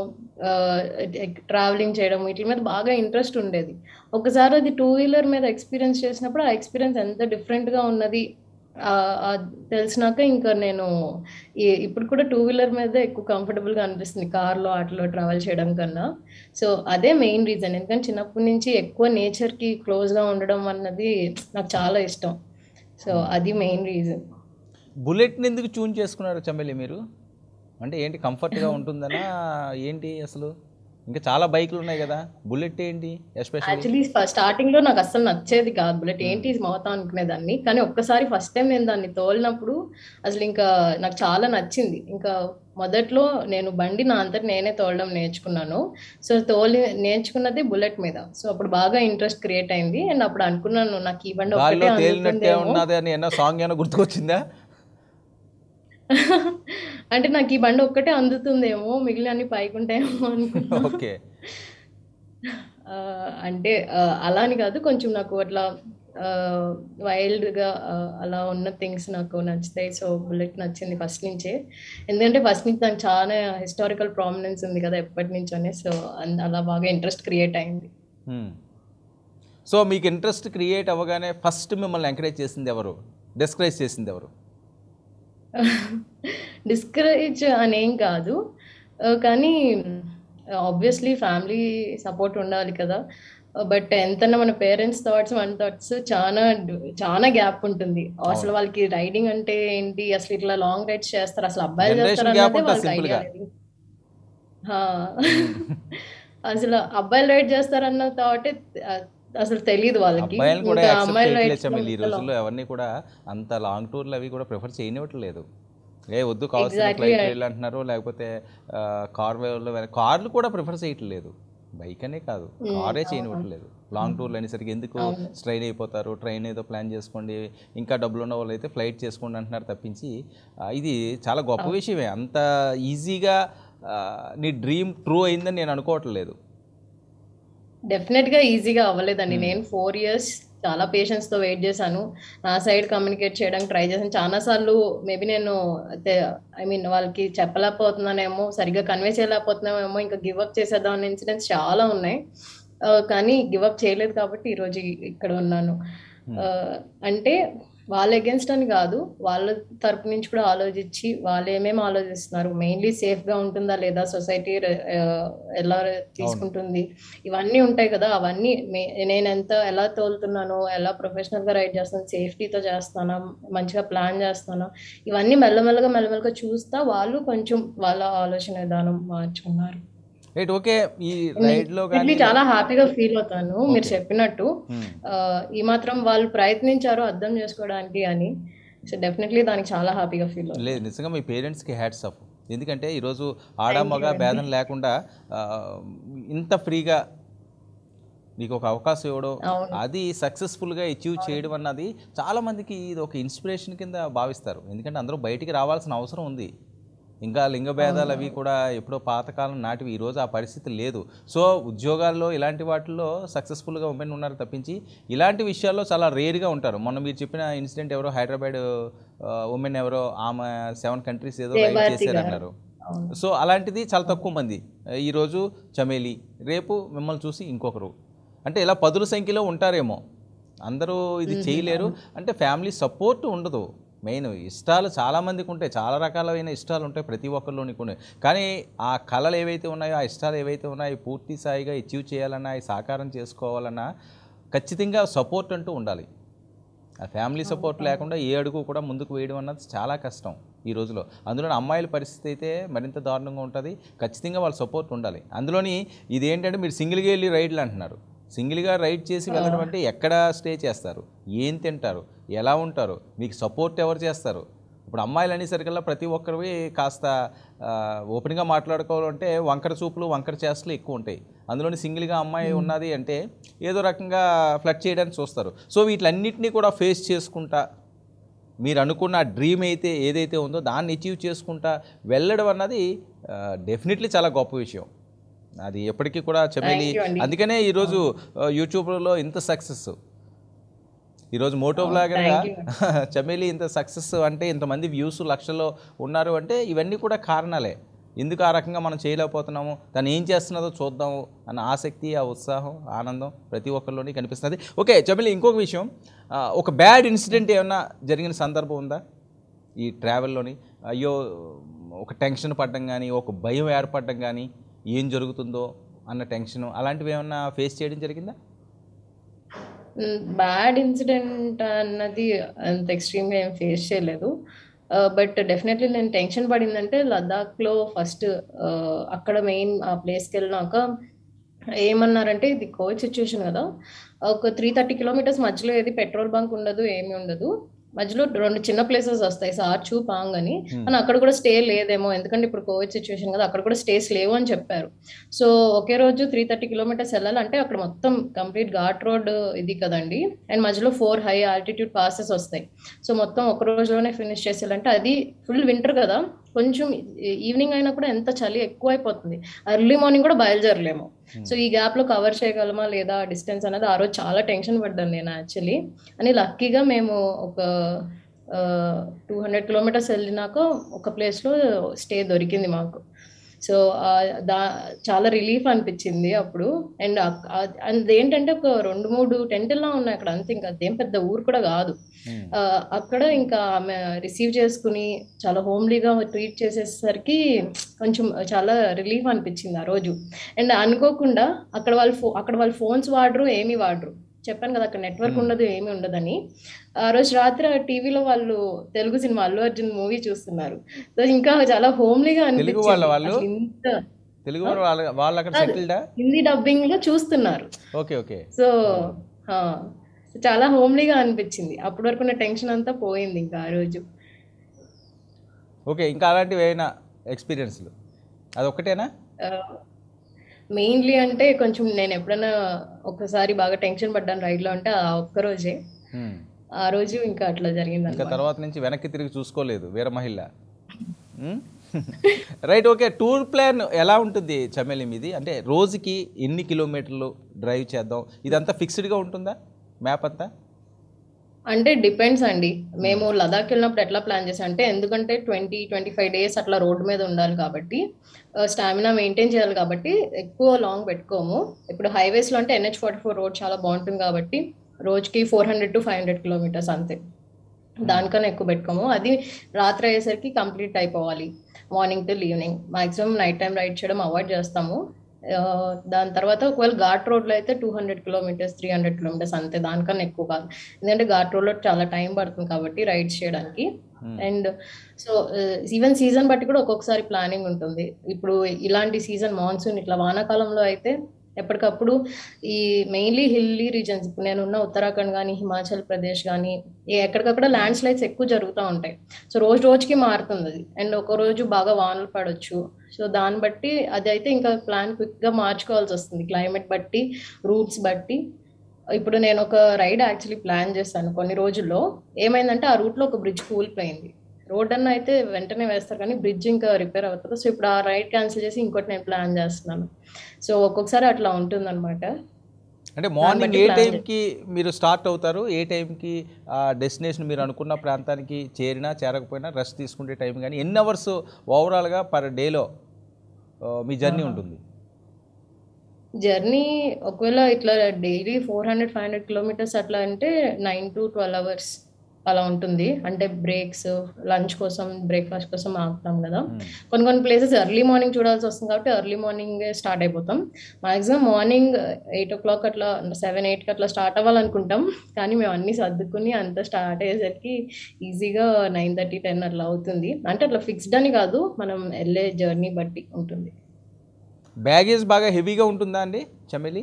ట్రావెలింగ్ uh, చేయడము వీటి మీద బాగా ఇంట్రెస్ట్ ఉండేది ఒకసారి అది టూ వీలర్ మీద ఎక్స్పీరియన్స్ చేసినప్పుడు ఆ ఎక్స్పీరియన్స్ ఎంత డిఫరెంట్గా ఉన్నది తెలిసినాక ఇంకా నేను ఇప్పుడు కూడా టూ వీలర్ మీద ఎక్కువ కంఫర్టబుల్గా అనిపిస్తుంది కార్లో ఆటలో ట్రావెల్ చేయడం కన్నా సో అదే మెయిన్ రీజన్ ఎందుకంటే చిన్నప్పటి నుంచి ఎక్కువ నేచర్కి క్లోజ్గా ఉండడం అన్నది నాకు చాలా ఇష్టం సో అది మెయిన్ రీజన్ బుల్లెట్ ఎందుకు చూన్ చేసుకున్నారు చమ్మెలి మీరు అంటే ఏంటి కంఫర్ట్గా ఉంటుందనా ఏంటి అసలు ఇంకా చాలా బైక్లు ఉన్నాయి కదా బుల్లెట్ ఏంటి యాక్చువల్లీ స్టార్టింగ్ లో నాకు అసలు నచ్చేది కాదు బుల్లెట్ ఏంటి మోతా అనుకునేదాన్ని కానీ ఒక్కసారి ఫస్ట్ టైం నేను దాన్ని తోలినప్పుడు అసలు ఇంకా నాకు చాలా నచ్చింది ఇంకా మొదట్లో నేను బండి నా అంతటి నేనే తోలడం నేర్చుకున్నాను సో తోలి నేర్చుకున్నది బుల్లెట్ మీద సో అప్పుడు బాగా ఇంట్రెస్ట్ క్రియేట్ అయింది అండ్ అప్పుడు అనుకున్నాను నాకు ఈ బండి ఒకటే ఉన్నది అని సాంగ్ ఏమైనా గుర్తుకొచ్చిందా అంటే నాకు ఈ బండి ఒక్కటే అందుతుందేమో మిగిలిన పైకి ఉంటాయేమో అనుకున్నాను ఓకే అంటే అలా అని కాదు కొంచెం నాకు అట్లా వైల్డ్గా అలా ఉన్న థింగ్స్ నాకు నచ్చుతాయి సో బుల్లెట్ నచ్చింది ఫస్ట్ నుంచే ఎందుకంటే ఫస్ట్ నుంచి దానికి చాలా హిస్టారికల్ ప్రామినెన్స్ ఉంది కదా ఎప్పటి నుంచోనే సో అలా బాగా ఇంట్రెస్ట్ క్రియేట్ అయింది సో మీకు ఇంట్రెస్ట్ క్రియేట్ అవ్వగానే ఫస్ట్ మిమ్మల్ని ఎంకరేజ్ చేసింది ఎవరు డిస్కరేజ్ చేసింది ఎవరు డిస్కరేజ్ అనేం కాదు కానీ ఆబ్వియస్లీ ఫ్యామిలీ సపోర్ట్ ఉండాలి కదా బట్ ఎంతన్నా మన పేరెంట్స్ థాట్స్ మన థాట్స్ చాలా చాలా గ్యాప్ ఉంటుంది అసలు వాళ్ళకి రైడింగ్ అంటే ఏంటి అసలు ఇట్లా లాంగ్ రైడ్స్ చేస్తారు అసలు అబ్బాయిలు చేస్తారు వాళ్ళకి అసలు అబ్బాయిలు రైడ్ చేస్తారన్న థాట్ అసలు తెలియదు వాళ్ళకి అమ్మాయిలు రైడ్ ఈ కూడా అంత లాంగ్ టూర్లు అవి కూడా ప్రిఫర్ చేయనివ్వట్లేదు ఏ వద్దు కావాల్సిన ఫ్లైట్ వెళ్ళి అంటున్నారు లేకపోతే కార్ కార్లు కూడా ప్రిఫర్ చేయట్లేదు బైక్ అనే కాదు కారే hmm, చేయనివ్వట్లేదు లాంగ్ టూర్లు అనేసరికి ఎందుకు స్ట్రైన్ అయిపోతారు ట్రైన్ ఏదో ప్లాన్ చేసుకోండి ఇంకా డబ్బులు ఉన్న వాళ్ళు అయితే ఫ్లైట్ చేసుకోండి అంటున్నారు తప్పించి ఇది చాలా గొప్ప విషయమే అంత ఈజీగా నీ డ్రీమ్ ట్రూ అయిందని నేను అనుకోవట్లేదు డెఫినెట్గా ఈజీగా అవ్వలేదండి hmm. నేను ఫోర్ ఇయర్స్ చాలా తో వెయిట్ చేశాను నా సైడ్ కమ్యూనికేట్ చేయడానికి ట్రై చేశాను చాలాసార్లు మేబీ నేను ఐ మీన్ వాళ్ళకి చెప్పలేకపోతున్నానేమో సరిగ్గా కన్వే చేయలేకపోతున్నామేమో ఇంకా గివ్ అప్ చేసేద్దాం అనే ఇన్సిడెంట్స్ చాలా ఉన్నాయి కానీ గివ్ అప్ చేయలేదు కాబట్టి ఈరోజు ఇక్కడ ఉన్నాను hmm. అంటే వాళ్ళ అగేన్స్ట్ అని కాదు వాళ్ళ తరపు నుంచి కూడా ఆలోచించి వాళ్ళు ఏమేమి ఆలోచిస్తున్నారు మెయిన్లీ సేఫ్ గా ఉంటుందా లేదా సొసైటీ uh, ఎలా తీసుకుంటుంది ఇవన్నీ ఉంటాయి కదా అవన్నీ నేను ఎంత ఎలా తోలుతున్నాను ఎలా ప్రొఫెషనల్ గా రైడ్ చేస్తాను సేఫ్టీతో చేస్తానా మంచిగా ప్లాన్ చేస్తానా ఇవన్నీ మెల్లమెల్లగా మెల్లమెల్లగా చూస్తా వాళ్ళు కొంచెం వాళ్ళ ఆలోచన విధానం మార్చుకున్నారు రైట్ ఓకే ఈ రైడ్ లో కానీ చాలా హ్యాపీగా ఫీల్ అవుతాను మీరు చెప్పినట్టు hmm. ఈ మాత్రం వాళ్ళు ప్రయత్నించారు అర్థం చేసుకోవడానికి అని సో డెఫినెట్లీ దానికి చాలా హ్యాపీగా ఫీల్ లేదు నిజంగా మీ కి హ్యాట్స్ ఆఫ్ ఎందుకంటే ఈరోజు ఆడ మగ భేదం లేకుండా ఇంత ఫ్రీగా నీకు ఒక అవకాశం ఇవ్వడం అది సక్సెస్ఫుల్గా అచీవ్ చేయడం అన్నది చాలామందికి ఇది ఒక ఇన్స్పిరేషన్ కింద భావిస్తారు ఎందుకంటే అందరూ బయటికి రావాల్సిన అవసరం ఉంది ఇంకా లింగ భేదాలు అవి కూడా ఎప్పుడో పాతకాలం నాటివి ఈరోజు ఆ పరిస్థితి లేదు సో ఉద్యోగాల్లో ఇలాంటి వాటిల్లో సక్సెస్ఫుల్గా ఉమెన్ ఉన్నారు తప్పించి ఇలాంటి విషయాల్లో చాలా రేర్గా ఉంటారు మొన్న మీరు చెప్పిన ఇన్సిడెంట్ ఎవరో హైదరాబాద్ ఉమెన్ ఎవరో ఆమె సెవెన్ కంట్రీస్ ఏదో రైడ్ చేశారన్నారు సో అలాంటిది చాలా తక్కువ మంది ఈరోజు చమేలి రేపు మిమ్మల్ని చూసి ఇంకొకరు అంటే ఇలా పదుల సంఖ్యలో ఉంటారేమో అందరూ ఇది చేయలేరు అంటే ఫ్యామిలీ సపోర్ట్ ఉండదు మెయిన్ ఇష్టాలు చాలామందికి ఉంటాయి చాలా రకాలైన ఇష్టాలు ఉంటాయి ప్రతి ఒక్కరిలోని కొన్ని కానీ ఆ కళలు ఏవైతే ఉన్నాయో ఆ ఇష్టాలు ఏవైతే ఉన్నాయో పూర్తి స్థాయిగా అచీవ్ చేయాలన్నా సాకారం చేసుకోవాలన్నా ఖచ్చితంగా సపోర్ట్ అంటూ ఉండాలి ఆ ఫ్యామిలీ సపోర్ట్ లేకుండా ఏ అడుగు కూడా ముందుకు వేయడం అన్నది చాలా కష్టం ఈ రోజులో అందులోని అమ్మాయిల పరిస్థితి అయితే మరింత దారుణంగా ఉంటుంది ఖచ్చితంగా వాళ్ళ సపోర్ట్ ఉండాలి అందులోని ఇదేంటంటే మీరు సింగిల్గా వెళ్ళి రైడ్లు అంటున్నారు సింగిల్గా రైడ్ చేసి వెళ్ళడం అంటే ఎక్కడ స్టే చేస్తారు ఏం తింటారు ఎలా ఉంటారు మీకు సపోర్ట్ ఎవరు చేస్తారు ఇప్పుడు అమ్మాయిలు అనేసరికల్లా ప్రతి ఒక్కరివి కాస్త ఓపెన్గా మాట్లాడుకోవాలంటే వంకర చూపులు వంకర చేస్తలు ఎక్కువ ఉంటాయి అందులోని సింగిల్గా అమ్మాయి ఉన్నది అంటే ఏదో రకంగా ఫ్లట్ చేయడానికి చూస్తారు సో వీటిలన్నింటినీ కూడా ఫేస్ చేసుకుంటా మీరు అనుకున్న డ్రీమ్ అయితే ఏదైతే ఉందో దాన్ని అచీవ్ చేసుకుంటా వెళ్ళడం అన్నది డెఫినెట్లీ చాలా గొప్ప విషయం అది ఎప్పటికీ కూడా చెమేలి అందుకనే ఈరోజు యూట్యూబ్లో ఇంత సక్సెస్ ఈరోజు మోటో oh, లాగా చమేలి ఇంత సక్సెస్ అంటే ఇంతమంది వ్యూస్ లక్షల్లో ఉన్నారు అంటే ఇవన్నీ కూడా కారణాలే ఎందుకు ఆ రకంగా మనం చేయలేకపోతున్నాము తను ఏం చేస్తున్నదో చూద్దాము అన్న ఆసక్తి ఆ ఉత్సాహం ఆనందం ప్రతి ఒక్కరిలోనే కనిపిస్తుంది ఓకే చమిలి ఇంకొక విషయం ఒక బ్యాడ్ ఇన్సిడెంట్ ఏమైనా జరిగిన సందర్భం ఉందా ఈ ట్రావెల్లోని అయ్యో ఒక టెన్షన్ పడడం కానీ ఒక భయం ఏర్పడడం కానీ ఏం జరుగుతుందో అన్న టెన్షన్ అలాంటివి ఏమన్నా ఫేస్ చేయడం జరిగిందా బ్యాడ్ ఇన్సిడెంట్ అన్నది అంత ఎక్స్ట్రీమ్గా ఏం ఫేస్ చేయలేదు బట్ డెఫినెట్లీ నేను టెన్షన్ పడిందంటే లద్దాఖ్లో ఫస్ట్ అక్కడ మెయిన్ ఆ ప్లేస్కి వెళ్ళినాక ఏమన్నారంటే ఇది కోవిడ్ సిచ్యువేషన్ కదా ఒక త్రీ థర్టీ కిలోమీటర్స్ మధ్యలో ఏది పెట్రోల్ బంక్ ఉండదు ఏమి ఉండదు మధ్యలో రెండు చిన్న ప్లేసెస్ వస్తాయి సార్ పాంగ్ అని అని hmm. అక్కడ కూడా స్టే లేదేమో ఎందుకంటే ఇప్పుడు కోవిడ్ సిచ్యువేషన్ కదా అక్కడ కూడా స్టేస్ లేవు అని చెప్పారు సో ఒకే రోజు త్రీ థర్టీ కిలోమీటర్స్ వెళ్ళాలంటే అక్కడ మొత్తం కంప్లీట్ ఘాట్ రోడ్ ఇది కదండి అండ్ మధ్యలో ఫోర్ హై ఆల్టిట్యూడ్ పాసెస్ వస్తాయి సో మొత్తం ఒక రోజులోనే ఫినిష్ చేసేయాలంటే అది ఫుల్ వింటర్ కదా కొంచెం ఈవినింగ్ అయినా కూడా ఎంత చలి ఎక్కువ అయిపోతుంది అర్లీ మార్నింగ్ కూడా బయలుదేరలేము hmm. సో ఈ గ్యాప్ లో కవర్ చేయగలమా లేదా డిస్టెన్స్ అనేది ఆ రోజు చాలా టెన్షన్ పడ్డాను నేను యాక్చువల్లీ అని లక్కీగా మేము ఒక టూ హండ్రెడ్ కిలోమీటర్స్ వెళ్ళినాక ఒక ప్లేస్లో స్టే దొరికింది మాకు సో దా చాలా రిలీఫ్ అనిపించింది అప్పుడు అండ్ అండ్ ఏంటంటే ఒక రెండు మూడు టెంట్లా ఉన్నాయి అక్కడ అంతే ఇంకా అదేం పెద్ద ఊరు కూడా కాదు అక్కడ ఇంకా ఆమె రిసీవ్ చేసుకుని చాలా హోమ్లీగా ట్రీట్ చేసేసరికి కొంచెం చాలా రిలీఫ్ అనిపించింది ఆ రోజు అండ్ అనుకోకుండా అక్కడ వాళ్ళు అక్కడ వాళ్ళు ఫోన్స్ వాడరు ఏమీ వాడరు చెప్పాను కదా అక్కడ నెట్వర్క్ ఉండదు ఏమీ ఉండదని ఆ రోజు రాత్రి టీవీలో వాళ్ళు తెలుగు సినిమా అల్లు అర్జున్ మూవీ చూస్తున్నారు ఇంకా చాలా హోమ్లీగా అనిపించింది హిందీ డబ్బింగ్ లో చూస్తున్నారు సో చాలా హోమ్లీగా అనిపించింది అప్పటి వరకు టెన్షన్ అంతా పోయింది ఇంకా ఆ రోజు ఓకే ఇంకా అలాంటివి ఏమైనా అది అదొక్కటేనా మెయిన్లీ అంటే కొంచెం నేను ఎప్పుడైనా ఒకసారి బాగా టెన్షన్ పడ్డాను రైడ్ లో అంటే ఆ ఒక్కరోజే ఆ రోజు ఇంకా అట్లా జరిగింది ఇంకా తర్వాత నుంచి వెనక్కి తిరిగి చూసుకోలేదు వీరమహిళ మహిళ రైట్ ఓకే టూర్ ప్లాన్ ఎలా ఉంటుంది చమేలి మీది అంటే రోజుకి ఎన్ని కిలోమీటర్లు డ్రైవ్ చేద్దాం ఇదంతా ఫిక్స్డ్గా ఉంటుందా మ్యాప్ అంతా అంటే డిపెండ్స్ అండి hmm. మేము లదాఖ్ వెళ్ళినప్పుడు ఎట్లా ప్లాన్ చేసాం అంటే ఎందుకంటే ట్వంటీ ట్వంటీ ఫైవ్ డేస్ అట్లా రోడ్డు మీద ఉండాలి కాబట్టి స్టామినా మెయింటైన్ చేయాలి కాబట్టి ఎక్కువ లాంగ్ పెట్టుకోము ఇప్పుడు హైవేస్లో అంటే ఎన్హెచ్ ఫార్టీ ఫోర్ రోడ్ చాలా బాగుంటుంది కాబట్టి రోజుకి four hundred to five hundred kilometres అంతే hmm. దానికన్నా ఎక్కువ పెట్టుకోము అది రాత్రి అయ్యేసరికి కంప్లీట్ అయిపోవాలి morning to evening maximum night time ride చేయడం అవాయిడ్ చేస్తాము దాని తర్వాత ఒకవేళ ఘాట్ రోడ్లో అయితే two hundred kilometres three hundred kilometres అంతే దానికన్నా ఎక్కువ కాదు ఎందుకంటే ఘాట్ రోడ్లో చాలా టైం పడుతుంది కాబట్టి రైడ్ చేయడానికి hmm. And so even season బట్టి కూడా ఒక్కొక్కసారి ప్లానింగ్ ఉంటుంది ఇప్పుడు ఇలాంటి సీజన్ మాన్సూన్ ఇట్లా వానాకాలంలో అయితే ఎప్పటికప్పుడు ఈ మెయిన్లీ హిల్లీ రీజన్స్ ఇప్పుడు నేనున్న ఉత్తరాఖండ్ కానీ హిమాచల్ ప్రదేశ్ కానీ ఎక్కడికక్కడ ల్యాండ్ స్లైడ్స్ ఎక్కువ జరుగుతూ ఉంటాయి సో రోజు రోజుకి మారుతుంది అది అండ్ ఒక రోజు బాగా వానలు పడవచ్చు సో దాన్ని బట్టి అది అయితే ఇంకా ప్లాన్ క్విక్గా మార్చుకోవాల్సి వస్తుంది క్లైమేట్ బట్టి రూట్స్ బట్టి ఇప్పుడు నేను ఒక రైడ్ యాక్చువల్లీ ప్లాన్ చేశాను కొన్ని రోజుల్లో ఏమైందంటే ఆ రూట్లో ఒక బ్రిడ్జ్ కూలిపోయింది రోడ్ అన్న అయితే వెంటనే వేస్తారు కానీ బ్రిడ్జ్ ఇంకా రిపేర్ అవుతుంది సో ఇప్పుడు ఆ రైడ్ క్యాన్సిల్ చేసి ఇంకోటి నేను ప్లాన్ చేస్తున్నాను సో ఒక్కొక్కసారి అట్లా ఉంటుంది అనమాట అంటే మార్నింగ్ ఏ టైంకి మీరు స్టార్ట్ అవుతారు ఏ టైంకి ఆ డెస్టినేషన్ మీరు అనుకున్న ప్రాంతానికి చేరినా చేరకపోయినా రెస్ట్ తీసుకుంటే టైం కానీ ఎన్ని అవర్స్ ఓవరాల్గా పర్ డేలో మీ జర్నీ ఉంటుంది జర్నీ ఒకవేళ ఇట్లా daily four hundred five hundred kilometres అట్లా అంటే నైన్ టు ట్వెల్వ్ అవర్స్ అలా ఉంటుంది అంటే బ్రేక్స్ లంచ్ కోసం బ్రేక్ఫాస్ట్ కోసం ఆగుతాం కదా కొన్ని కొన్ని ప్లేసెస్ ఎర్లీ మార్నింగ్ చూడాల్సి వస్తుంది కాబట్టి ఎర్లీ మార్నింగ్ స్టార్ట్ అయిపోతాం maximum morning eight o'clock అట్లా సెవెన్ ఎయిట్కి అట్లా స్టార్ట్ అవ్వాలనుకుంటాం కానీ మేము అన్నీ సర్దుకుని అంత స్టార్ట్ అయ్యేసరికి ఈజీగా నైన్ థర్టీ టెన్ అట్లా అవుతుంది అంటే అట్లా ఫిక్స్డ్ అని కాదు మనం వెళ్ళే జర్నీ బట్టి ఉంటుంది బ్యాగేజ్ బాగా హెవీగా ఉంటుందా అండి చమెలి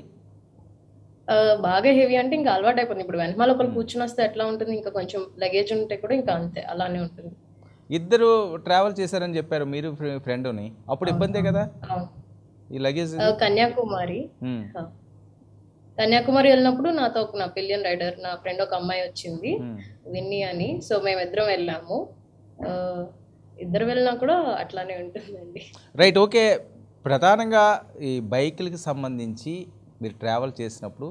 బాగా హెవీ అంటే ఇంకా అలవాటు అయిపోయింది ఇప్పుడు వెనకాల ఒకరు కూర్చుని వస్తే ఎట్లా ఉంటుంది ఇంకా కొంచెం లగేజ్ ఉంటే కూడా ఇంకా అంతే అలానే ఉంటుంది ఇద్దరు ట్రావెల్ చేశారని చెప్పారు మీరు ఫ్రెండ్ని అప్పుడు ఇబ్బందే కదా ఈ లగేజ్ కన్యాకుమారి కన్యాకుమారి వెళ్ళినప్పుడు నాతో ఒక నా పిలియన్ రైడర్ నా ఫ్రెండ్ ఒక అమ్మాయి వచ్చింది విన్ని అని సో మేమిద్దరం వెళ్ళాము ఇద్దరు వెళ్ళినా కూడా అట్లానే ఉంటుందండి రైట్ ఓకే ప్రధానంగా ఈ బైకులకి సంబంధించి మీరు ట్రావెల్ చేసినప్పుడు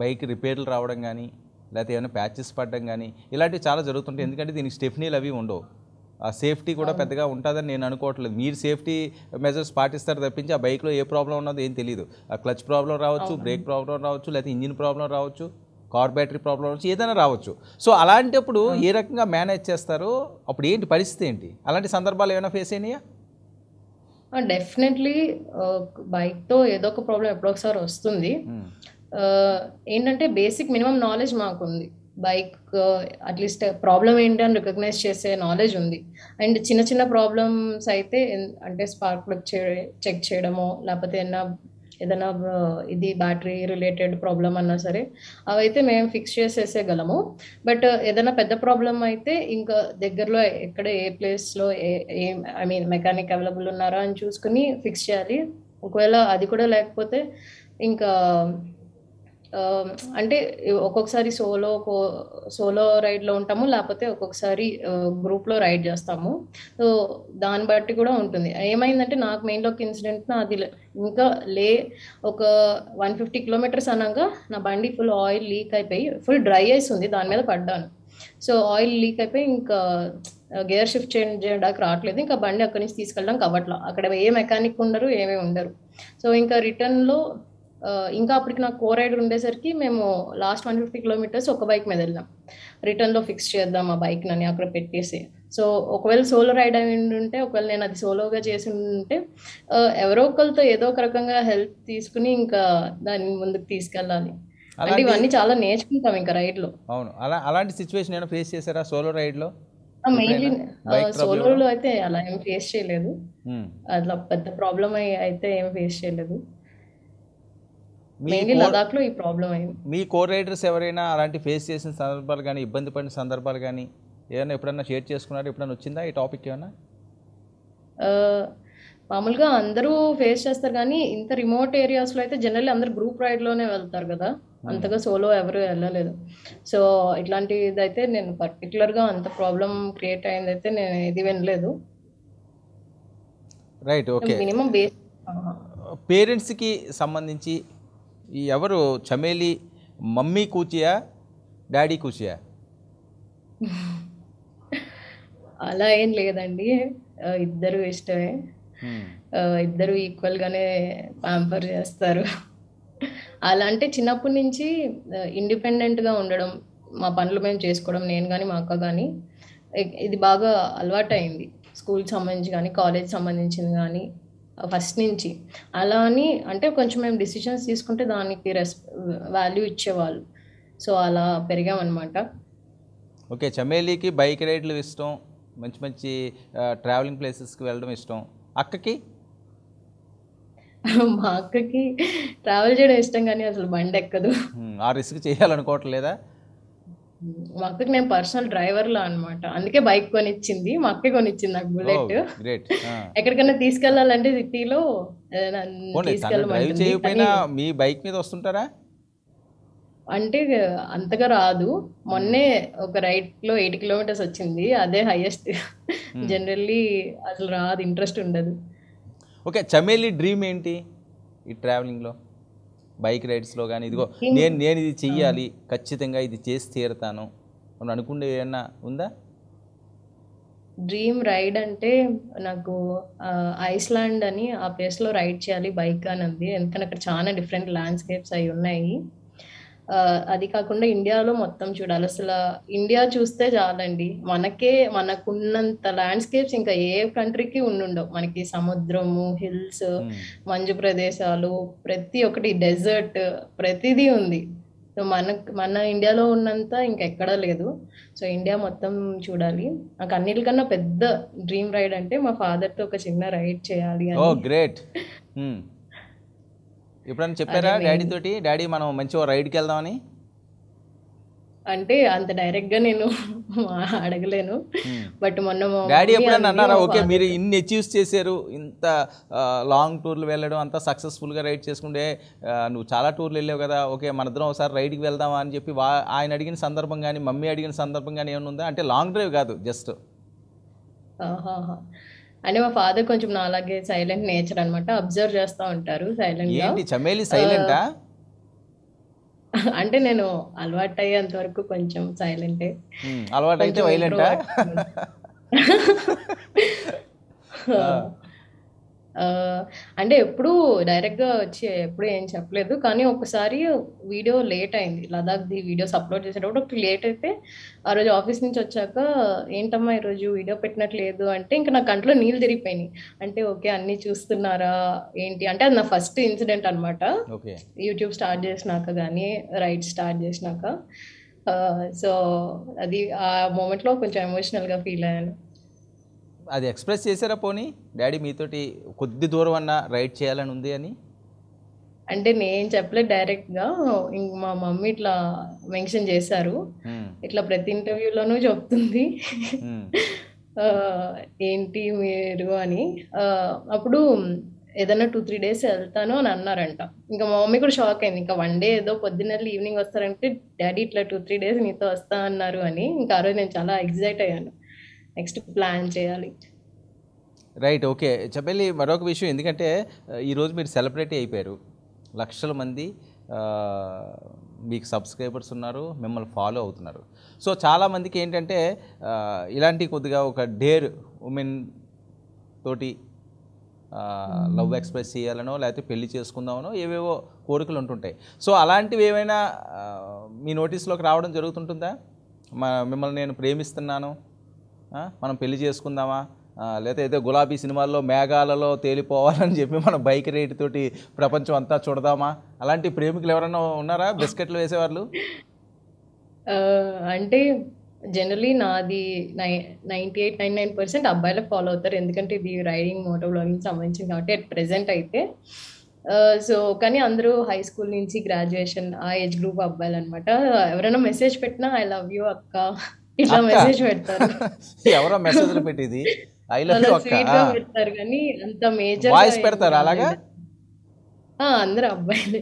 బైక్ రిపేర్లు రావడం కానీ లేకపోతే ఏమైనా ప్యాచెస్ పడడం కానీ ఇలాంటివి చాలా జరుగుతుంటాయి ఎందుకంటే దీనికి స్టెఫ్నీలు అవి ఉండవు ఆ సేఫ్టీ కూడా పెద్దగా ఉంటుందని నేను అనుకోవట్లేదు మీరు సేఫ్టీ మెజర్స్ పాటిస్తారు తప్పించి ఆ బైక్లో ఏ ప్రాబ్లం ఉన్నదో ఏం తెలియదు ఆ క్లచ్ ప్రాబ్లం రావచ్చు బ్రేక్ ప్రాబ్లం రావచ్చు లేకపోతే ఇంజిన్ ప్రాబ్లం రావచ్చు కార్ బ్యాటరీ ప్రాబ్లం రావచ్చు ఏదైనా రావచ్చు సో అలాంటప్పుడు ఏ రకంగా మేనేజ్ చేస్తారు అప్పుడు ఏంటి పరిస్థితి ఏంటి అలాంటి సందర్భాలు ఏమైనా ఫేస్ అయినాయా డెఫినెట్లీ బైక్తో ఏదో ఒక ప్రాబ్లం ఎప్పుడొకసారి వస్తుంది hmm. ఏంటంటే బేసిక్ మినిమం నాలెడ్జ్ మాకు ఉంది బైక్ అట్లీస్ట్ ప్రాబ్లం ఏంటి అని రికగ్నైజ్ చేసే నాలెడ్జ్ ఉంది అండ్ చిన్న చిన్న ప్రాబ్లమ్స్ అయితే అంటే స్పార్క్ చెక్ చేయడమో లేకపోతే ఏమైనా ఏదైనా ఇది బ్యాటరీ రిలేటెడ్ ప్రాబ్లం అన్నా సరే అవైతే మేము ఫిక్స్ చేసేసేయగలము బట్ ఏదైనా పెద్ద ప్రాబ్లం అయితే ఇంకా దగ్గరలో ఎక్కడ ఏ ప్లేస్లో ఏ ఏం ఐ మీన్ మెకానిక్ అవైలబుల్ ఉన్నారా అని చూసుకుని ఫిక్స్ చేయాలి ఒకవేళ అది కూడా లేకపోతే ఇంకా అంటే ఒక్కొక్కసారి సోలో సోలో రైడ్లో ఉంటాము లేకపోతే ఒక్కొక్కసారి గ్రూప్లో రైడ్ చేస్తాము సో దాన్ని బట్టి కూడా ఉంటుంది ఏమైందంటే నాకు మెయిన్ ఒక ఇన్సిడెంట్ అది ఇంకా లే ఒక వన్ ఫిఫ్టీ కిలోమీటర్స్ అనగా నా బండి ఫుల్ ఆయిల్ లీక్ అయిపోయి ఫుల్ డ్రై ఐస్ ఉంది దాని మీద పడ్డాను సో ఆయిల్ లీక్ అయిపోయి ఇంకా గేర్ షిఫ్ట్ చేంజ్ చేయడానికి రావట్లేదు ఇంకా బండి అక్కడి నుంచి తీసుకెళ్ళడానికి అవ్వట్లా అక్కడ ఏ మెకానిక్ ఉండరు ఏమీ ఉండరు సో ఇంకా రిటర్న్లో ఇంకా అప్పటికి నాకు కో రైడర్ ఉండేసరికి మేము లాస్ట్ వన్ ఫిఫ్టీ కిలోమీటర్స్ ఒక బైక్ మీద వెళ్ళాం రిటర్న్లో ఫిక్స్ చేద్దాం ఆ బైక్ నని అక్కడ పెట్టేసి సో ఒకవేళ సోలో రైడ్ అయి ఉంటే ఒకవేళ నేను అది సోలోగా చేసి ఉంటే ఎవరో ఒకరితో ఏదో ఒక రకంగా హెల్ప్ తీసుకుని ఇంకా దాన్ని ముందుకు తీసుకెళ్ళాలి అంటే ఇవన్నీ చాలా నేర్చుకుంటాం ఇంకా లో అవును అలా అలాంటి సిచ్యువేషన్ ఏమైనా ఫేస్ చేశారా సోలో రైడ్లో మెయిన్లీ సోలో అయితే అలా ఏం ఫేస్ చేయలేదు అట్లా పెద్ద ప్రాబ్లం అయితే ఏం ఫేస్ చేయలేదు మెయిన్లీ లదాఖ్లో ఈ ప్రాబ్లం అయింది మీ కోర్ రైడర్స్ ఎవరైనా అలాంటి ఫేస్ చేసిన సందర్భాలు కానీ ఇబ్బంది పడిన సందర్భాలు కానీ ఏదైనా ఎప్పుడైనా షేర్ చేసుకున్నారు ఎప్పుడైనా వచ్చిందా ఈ టాపిక్ ఏమైనా మామూలుగా అందరూ ఫేస్ చేస్తారు కానీ ఇంత రిమోట్ ఏరియాస్లో అయితే జనరల్లీ అందరు గ్రూప్ రైడ్లోనే వెళ్తారు కదా hmm. అంతగా సోలో ఎవరు వెళ్ళలేదు సో ఇట్లాంటిది అయితే నేను పర్టికులర్గా అంత ప్రాబ్లం క్రియేట్ అయింది అయితే నేను ఇది వినలేదు రైట్ ఓకే మినిమం బేస్ పేరెంట్స్కి సంబంధించి ఈ ఎవరు చమేలి మమ్మీ కూచియా డాడీ కూచియా అలా ఏం లేదండి ఇద్దరు ఇష్టమే ఇద్దరు గానే పాంపర్ చేస్తారు అలా అంటే చిన్నప్పటి నుంచి ఇండిపెండెంట్గా ఉండడం మా పనులు మేము చేసుకోవడం నేను కానీ మా అక్క కానీ ఇది బాగా అలవాటు అయింది స్కూల్ సంబంధించి కానీ కాలేజ్ సంబంధించింది కానీ ఫస్ట్ నుంచి అలా అని అంటే కొంచెం మేము డిసిషన్స్ తీసుకుంటే దానికి రెస్ వాల్యూ ఇచ్చేవాళ్ళు సో అలా పెరిగామన్నమాట ఓకే చమేలీకి బైక్ రైడ్లు ఇష్టం మంచి మంచి ట్రావెలింగ్ ప్లేసెస్కి వెళ్ళడం ఇష్టం అక్కకి మా అక్కకి ట్రావెల్ చేయడం ఇష్టం కానీ అసలు బండి ఎక్కదు ఆ రిస్క్ చేయాలనుకోవట్లేదా మా అక్కకి నేను పర్సనల్ డ్రైవర్ లా అనమాట అందుకే బైక్ కొనిచ్చింది మా అక్కే కొనిచ్చింది నాకు బుల్లెట్ ఎక్కడికైనా తీసుకెళ్లాలంటే సిటీలో మీ బైక్ మీద వస్తుంటారా అంటే అంతగా రాదు మొన్నే ఒక రైడ్ లో ఎయిట్ కిలోమీటర్స్ వచ్చింది అదే హైయెస్ట్ జనరల్లీ hmm. అసలు రాదు ఇంట్రెస్ట్ ఉండదు ఓకే చమేలి డ్రీమ్ ఏంటి ఈ ట్రావెలింగ్లో బైక్ రైడ్స్లో కానీ ఇదిగో నేను నేను ఇది చెయ్యాలి ఖచ్చితంగా ఇది చేసి తీరుతాను అని అనుకుంటే ఏమన్నా ఉందా డ్రీమ్ రైడ్ అంటే నాకు ఐస్లాండ్ అని ఆ ప్లేస్లో రైడ్ చేయాలి బైక్ అని ఉంది ఎందుకంటే అక్కడ చాలా డిఫరెంట్ ల్యాండ్స్కేప్స్ అవి ఉన్నాయి అది కాకుండా ఇండియాలో మొత్తం చూడాలి అసలు ఇండియా చూస్తే చాలండి మనకే మనకున్నంత ల్యాండ్స్కేప్స్ ఇంకా ఏ కంట్రీకి ఉండుండవు మనకి సముద్రము హిల్స్ hmm. మంజు ప్రదేశాలు ప్రతి ఒక్కటి డెజర్ట్ ప్రతిదీ ఉంది సో మన మన ఇండియాలో ఉన్నంత ఇంకెక్కడా లేదు సో ఇండియా మొత్తం చూడాలి నాకు అన్నిటికన్నా పెద్ద డ్రీమ్ రైడ్ అంటే మా ఫాదర్తో ఒక చిన్న రైడ్ చేయాలి అని గ్రేట్ hmm. ఎప్పుడైనా చెప్పారా డాడీ తోటి డాడీ మనం మంచిగా రైడ్కి వెళ్దామని అంటే అంత డైరెక్ట్ గా నేను అడగలేను బట్ మొన్న డాడీ ఎప్పుడైనా అన్నారా ఓకే మీరు ఇన్ని అచీవ్స్ చేశారు ఇంత లాంగ్ టూర్లు వెళ్ళడం అంత సక్సెస్ఫుల్గా రైడ్ చేసుకుంటే నువ్వు చాలా టూర్లు వెళ్ళావు కదా ఓకే మనద్దరం ఒకసారి రైడ్కి వెళ్దామా అని చెప్పి ఆయన అడిగిన సందర్భం కానీ మమ్మీ అడిగిన సందర్భం కానీ ఏమైనా ఉందా అంటే లాంగ్ డ్రైవ్ కాదు జస్ట్ అంటే మా ఫాదర్ కొంచెం నాలాగే సైలెంట్ నేచర్ అనమాట అబ్జర్వ్ చేస్తూ ఉంటారు సైలెంట్ చమేలి సైలెంట్ అంటే నేను అలవాటు అయ్యేంత వరకు కొంచెం సైలెంట్ అలవాటు అయితే అంటే ఎప్పుడు డైరెక్ట్గా వచ్చి ఎప్పుడు ఏం చెప్పలేదు కానీ ఒకసారి వీడియో లేట్ అయింది లదాఖ్ ది వీడియోస్ అప్లోడ్ చేసేటప్పుడు ఒకటి లేట్ అయితే ఆ రోజు ఆఫీస్ నుంచి వచ్చాక ఏంటమ్మా ఈరోజు వీడియో పెట్టినట్లేదు అంటే ఇంకా నా కంట్లో నీళ్ళు తిరిగిపోయినాయి అంటే ఓకే అన్ని చూస్తున్నారా ఏంటి అంటే అది నా ఫస్ట్ ఇన్సిడెంట్ అనమాట యూట్యూబ్ స్టార్ట్ చేసినాక కానీ రైట్ స్టార్ట్ చేసినాక సో అది ఆ మూమెంట్లో కొంచెం ఎమోషనల్గా ఫీల్ అయ్యాను అది ఎక్స్ప్రెస్ చేశారా పోనీ డాడీ మీతోటి కొద్ది దూరం అన్న రైడ్ చేయాలని ఉంది అని అంటే నేను చెప్పలేదు డైరెక్ట్ గా మా మమ్మీ ఇట్లా మెన్షన్ చేశారు ఇట్లా ప్రతి ఇంటర్వ్యూలోనూ చెప్తుంది ఏంటి మీరు అని అప్పుడు ఏదైనా టూ త్రీ డేస్ వెళ్తాను అని అన్నారంట ఇంకా మా మమ్మీ కూడా షాక్ అయింది ఇంకా వన్ డే ఏదో పొద్దున్న ఈవినింగ్ వస్తారంటే డాడీ ఇట్లా టూ త్రీ డేస్ నీతో వస్తా అన్నారు అని ఇంకా ఆ రోజు నేను చాలా ఎగ్జైట్ అయ్యాను నెక్స్ట్ ప్లాన్ చేయాలి రైట్ ఓకే చెప్పెళ్ళి మరొక విషయం ఎందుకంటే ఈరోజు మీరు సెలబ్రిటీ అయిపోయారు లక్షల మంది మీకు సబ్స్క్రైబర్స్ ఉన్నారు మిమ్మల్ని ఫాలో అవుతున్నారు సో చాలామందికి ఏంటంటే ఇలాంటి కొద్దిగా ఒక డేర్ ఉమెన్ తోటి లవ్ ఎక్స్ప్రెస్ చేయాలనో లేకపోతే పెళ్లి చేసుకుందామనో ఏవేవో కోరికలు ఉంటుంటాయి సో అలాంటివి ఏమైనా మీ నోటీస్లోకి రావడం జరుగుతుంటుందా మిమ్మల్ని నేను ప్రేమిస్తున్నాను మనం పెళ్లి చేసుకుందామా లేదా అయితే గులాబీ సినిమాల్లో మేఘాలలో తేలిపోవాలని చెప్పి మనం బైక్ రేటు తోటి ప్రపంచం అంతా చూడదామా అలాంటి ప్రేమికులు ఎవరైనా ఉన్నారా బిస్కెట్లు వేసేవాళ్ళు అంటే జనరలీ నాది నై ninety eight nine nine percent అబ్బాయిలు ఫాలో అవుతారు ఎందుకంటే ఇది రైడింగ్ మోటో బ్లాగింగ్ సంబంధించింది కాబట్టి అట్ ప్రెసెంట్ అయితే సో కానీ అందరూ హై స్కూల్ నుంచి గ్రాడ్యుయేషన్ ఆ ఏజ్ గ్రూప్ అబ్బాయిలు అనమాట ఎవరైనా మెసేజ్ పెట్టినా ఐ లవ్ యూ అక్క ఇట్లా మెసేజ్ పెడతారు ఎవరో మెసేజ్ పెట్టేది ఐ లవ్ యు అక్క పెడతారు కానీ అంత మేజర్ వాయిస్ పెడతారు అలాగా ఆ అందరు అబ్బాయిలే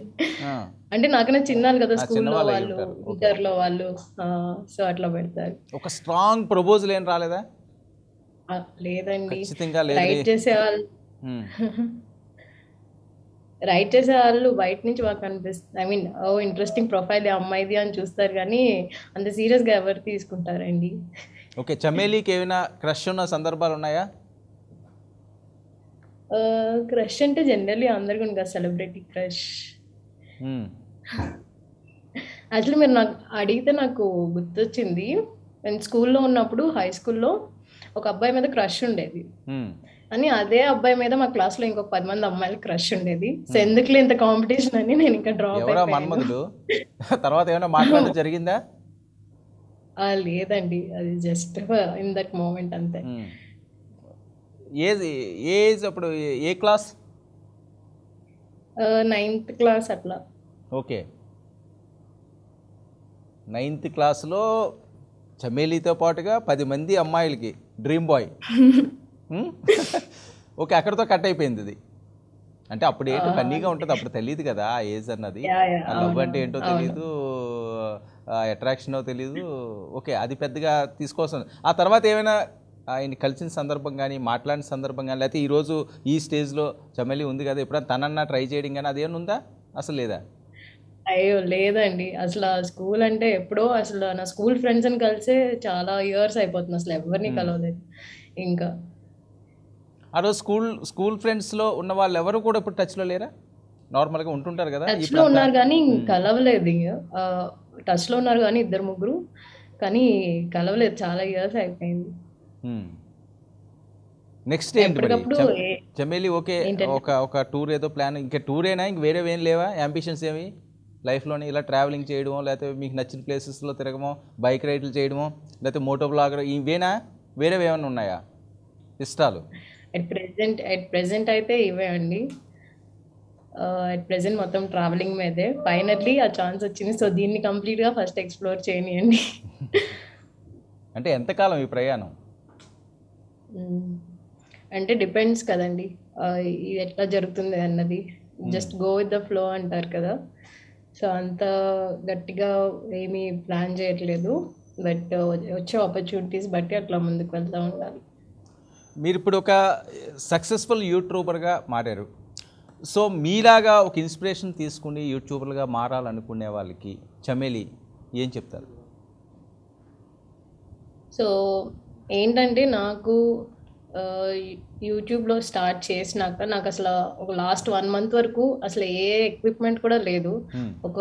అంటే నాకన్నా చిన్నాను కదా స్కూల్లో వాళ్ళు ఇంటర్లో వాళ్ళు సో అట్లా పెడతారు ఒక స్ట్రాంగ్ ప్రపోజల్ ఏం రాలేదా లేదండి ఖచ్చితంగా లేదు వాళ్ళు రైటర్స్ వాళ్ళు బయట నుంచి మాకు అనిపిస్తుంది I mean oh interesting profile అమ్మాయిది అని చూస్తారు కానీ అంత సీరియస్గా ఎవరు తీసుకుంటారండి ఓకే చమేలీకి ఏమైనా క్రష్ ఉన్న సందర్భాలు ఉన్నాయా క్రష్ అంటే జనరల్లీ అందరికీ ఉంది కదా సెలబ్రిటీ క్రష్ అసలు మీరు నాకు అడిగితే నాకు గుర్తొచ్చింది నేను స్కూల్లో ఉన్నప్పుడు హై స్కూల్లో ఒక అబ్బాయి మీద క్రష్ ఉండేది అని అదే అబ్బాయి మీద మా క్లాస్ లో ఇంకొక పది మంది అమ్మాయిలు క్రష్ ఉండేది సో ఎందుకులే ఇంత కాంపిటీషన్ అని నేను ఇంకా డ్రాప్ మన్మధులు తర్వాత ఏమైనా మాట్లాడడం జరిగిందా లేదండి అది జస్ట్ ఇన్ దట్ మూమెంట్ అంతే ఏజ్ ఏజ్ అప్పుడు ఏ క్లాస్ నైన్త్ క్లాస్ అట్లా ఓకే నైన్త్ క్లాస్లో చమేలీతో పాటుగా పది మంది అమ్మాయిలకి డ్రీమ్ బాయ్ ఓకే అక్కడతో కట్ అయిపోయింది ఇది అంటే అప్పుడు ఏంటో కన్నీగా ఉంటుంది అప్పుడు తెలియదు కదా ఆ ఏజ్ అన్నది లవ్ అంటే ఏంటో తెలియదు అట్రాక్షన్ తెలియదు ఓకే అది పెద్దగా తీసుకోసం ఆ తర్వాత ఏమైనా ఆయన కలిసిన సందర్భం కానీ మాట్లాడిన సందర్భం కానీ లేకపోతే ఈరోజు ఈ స్టేజ్లో చమలి ఉంది కదా ఎప్పుడైనా తనన్నా ట్రై చేయడం కానీ అదేమైనా ఉందా అసలు లేదా అయ్యో లేదండి అసలు ఆ స్కూల్ అంటే ఎప్పుడో అసలు నా స్కూల్ ఫ్రెండ్స్ని కలిసే చాలా ఇయర్స్ అయిపోతుంది అసలు ఎవరిని కలవలేదు ఇంకా ఆ రోజు స్కూల్ స్కూల్ ఫ్రెండ్స్లో ఉన్న వాళ్ళు ఎవరు కూడా ఇప్పుడు టచ్లో లేరా నార్మల్గా ఉంటుంటారు కదా లో ఉన్నారు కానీ కలవలేదు టచ్లో ఉన్నారు కానీ ఇద్దరు ముగ్గురు కానీ కలవలేదు చాలా ఇయర్స్ అయిపోయింది నెక్స్ట్ ఏంటి ఓకే ఒక ఒక టూర్ ఏదో ప్లాన్ ఇంకా అయినా ఇంక వేరే ఏం లేవా అంబిషన్స్ ఏమి లైఫ్లోని ఇలా ట్రావెలింగ్ చేయడమో లేకపోతే మీకు నచ్చిన ప్లేసెస్లో తిరగమో బైక్ రైడ్లు చేయడము లేకపోతే మోటో బ్లాగర్ ఇవేనా వేరేవి ఏమైనా ఉన్నాయా ఇష్టాలు అట్ ప్రెసెంట్ అట్ ప్రెసెంట్ అయితే ఇవే అండి అట్ ప్రెసెంట్ మొత్తం ట్రావెలింగ్ మీదే ఫైనల్లీ ఆ ఛాన్స్ వచ్చింది సో దీన్ని కంప్లీట్గా ఫస్ట్ ఎక్స్ప్లోర్ చేయనియండి అంటే ఎంతకాలం ఈ ప్రయాణం అంటే డిపెండ్స్ కదండి ఇది ఎట్లా జరుగుతుంది అన్నది just go with the flow అంటారు కదా సో అంత గట్టిగా ఏమీ ప్లాన్ చేయట్లేదు బట్ వచ్చే ఆపర్చునిటీస్ బట్టి అట్లా ముందుకు వెళ్తూ ఉండాలి మీరు ఇప్పుడు ఒక సక్సెస్ఫుల్ యూట్యూబర్గా మారారు సో మీలాగా ఒక ఇన్స్పిరేషన్ తీసుకుని యూట్యూబర్గా మారాలనుకునే వాళ్ళకి చమేలి ఏం చెప్తారు సో ఏంటంటే నాకు యూట్యూబ్లో స్టార్ట్ చేసినాక నాకు అసలు ఒక లాస్ట్ వన్ మంత్ వరకు అసలు ఏ ఎక్విప్మెంట్ కూడా లేదు ఒక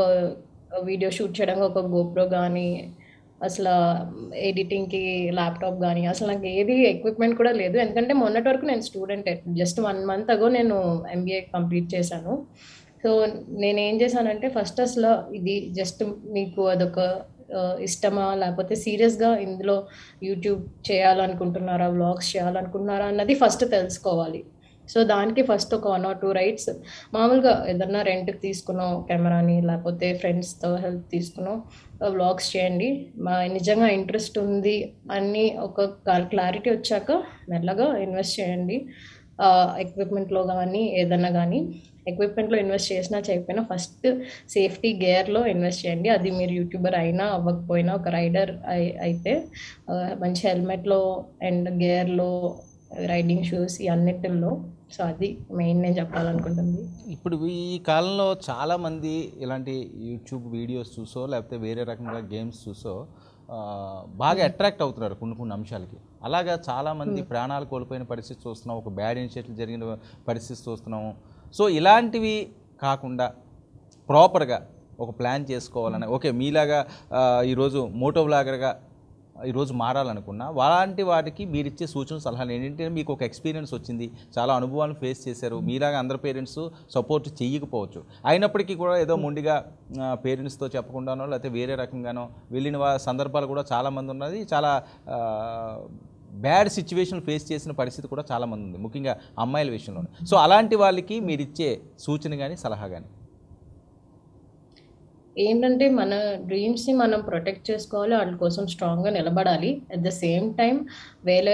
వీడియో షూట్ చేయడానికి ఒక గోప్రో కానీ అసలు ఎడిటింగ్కి ల్యాప్టాప్ కానీ అసలు నాకు ఏది ఎక్విప్మెంట్ కూడా లేదు ఎందుకంటే మొన్నటి వరకు నేను స్టూడెంట్ జస్ట్ వన్ మంత్ అగో నేను ఎంబీఏ కంప్లీట్ చేశాను సో నేను ఏం చేశానంటే ఫస్ట్ అసలు ఇది జస్ట్ మీకు అదొక ఇష్టమా లేకపోతే సీరియస్గా ఇందులో యూట్యూబ్ చేయాలనుకుంటున్నారా వ్లాగ్స్ చేయాలనుకుంటున్నారా అన్నది ఫస్ట్ తెలుసుకోవాలి సో దానికి ఫస్ట్ ఒక వన్ ఆర్ టూ రైట్స్ మామూలుగా ఏదన్నా రెంట్కి తీసుకున్నాం కెమెరాని లేకపోతే ఫ్రెండ్స్తో హెల్ప్ తీసుకున్నాం వ్లాగ్స్ చేయండి మా నిజంగా ఇంట్రెస్ట్ ఉంది అని ఒక క్లారిటీ వచ్చాక మెల్లగా ఇన్వెస్ట్ చేయండి ఎక్విప్మెంట్లో కానీ ఏదన్నా కానీ ఎక్విప్మెంట్లో ఇన్వెస్ట్ చేసినా చేయకపోయినా ఫస్ట్ సేఫ్టీ గేర్లో ఇన్వెస్ట్ చేయండి అది మీరు యూట్యూబర్ అయినా అవ్వకపోయినా ఒక రైడర్ అయితే మంచి హెల్మెట్లో అండ్ గేర్లో రైడింగ్ షూస్ ఈ అన్నిటిల్లో సో అది మెయిన్ నేను చెప్పాలనుకుంటుంది ఇప్పుడు ఈ కాలంలో చాలామంది ఇలాంటి యూట్యూబ్ వీడియోస్ చూసో లేకపోతే వేరే రకంగా గేమ్స్ చూసో బాగా అట్రాక్ట్ అవుతున్నారు కొన్ని కొన్ని అంశాలకి అలాగా చాలామంది hmm. ప్రాణాలు కోల్పోయిన పరిస్థితి చూస్తున్నాం ఒక బ్యాడ్ ఇన్సిడెంట్లు జరిగిన పరిస్థితి చూస్తున్నాము సో ఇలాంటివి కాకుండా ప్రాపర్గా ఒక ప్లాన్ చేసుకోవాలని ఓకే మీలాగా ఈరోజు మోటో బ్లాగర్గా ఈరోజు మారాలనుకున్నా అలాంటి వాటికి మీరు ఇచ్చే సూచనలు సలహాలు ఏంటంటే మీకు ఒక ఎక్స్పీరియన్స్ వచ్చింది చాలా అనుభవాలను ఫేస్ చేశారు మీలాగా అందరు పేరెంట్స్ సపోర్ట్ చేయకపోవచ్చు అయినప్పటికీ కూడా ఏదో మొండిగా పేరెంట్స్తో చెప్పకుండానో లేకపోతే వేరే రకంగానో వెళ్ళిన సందర్భాలు కూడా చాలామంది ఉన్నది చాలా బ్యాడ్ సిచ్యువేషన్ ఫేస్ చేసిన పరిస్థితి కూడా చాలామంది ఉంది ముఖ్యంగా అమ్మాయిల విషయంలో సో అలాంటి వాళ్ళకి మీరు ఇచ్చే సూచన కానీ సలహా కానీ ఏంటంటే మన డ్రీమ్స్ని మనం ప్రొటెక్ట్ చేసుకోవాలి వాటి కోసం స్ట్రాంగ్గా నిలబడాలి అట్ ద సేమ్ టైం వేరే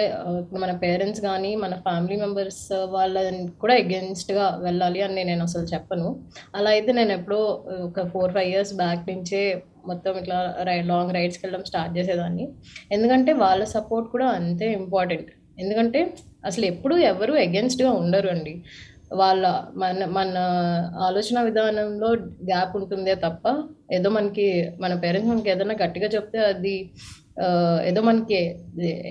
మన పేరెంట్స్ కానీ మన ఫ్యామిలీ మెంబర్స్ వాళ్ళని కూడా ఎగెన్స్ట్గా వెళ్ళాలి అని నేను అసలు చెప్పను అలా అయితే నేను ఎప్పుడో ఒక ఫోర్ ఫైవ్ ఇయర్స్ బ్యాక్ నుంచే మొత్తం ఇట్లా రై లాంగ్ రైడ్స్కి వెళ్ళడం స్టార్ట్ చేసేదాన్ని ఎందుకంటే వాళ్ళ సపోర్ట్ కూడా అంతే ఇంపార్టెంట్ ఎందుకంటే అసలు ఎప్పుడు ఎవరు ఎగెన్స్ట్గా ఉండరు అండి వాళ్ళ మన మన ఆలోచన విధానంలో గ్యాప్ ఉంటుందే తప్ప ఏదో మనకి మన పేరెంట్స్ మనకి ఏదైనా గట్టిగా చెప్తే అది ఏదో మనకి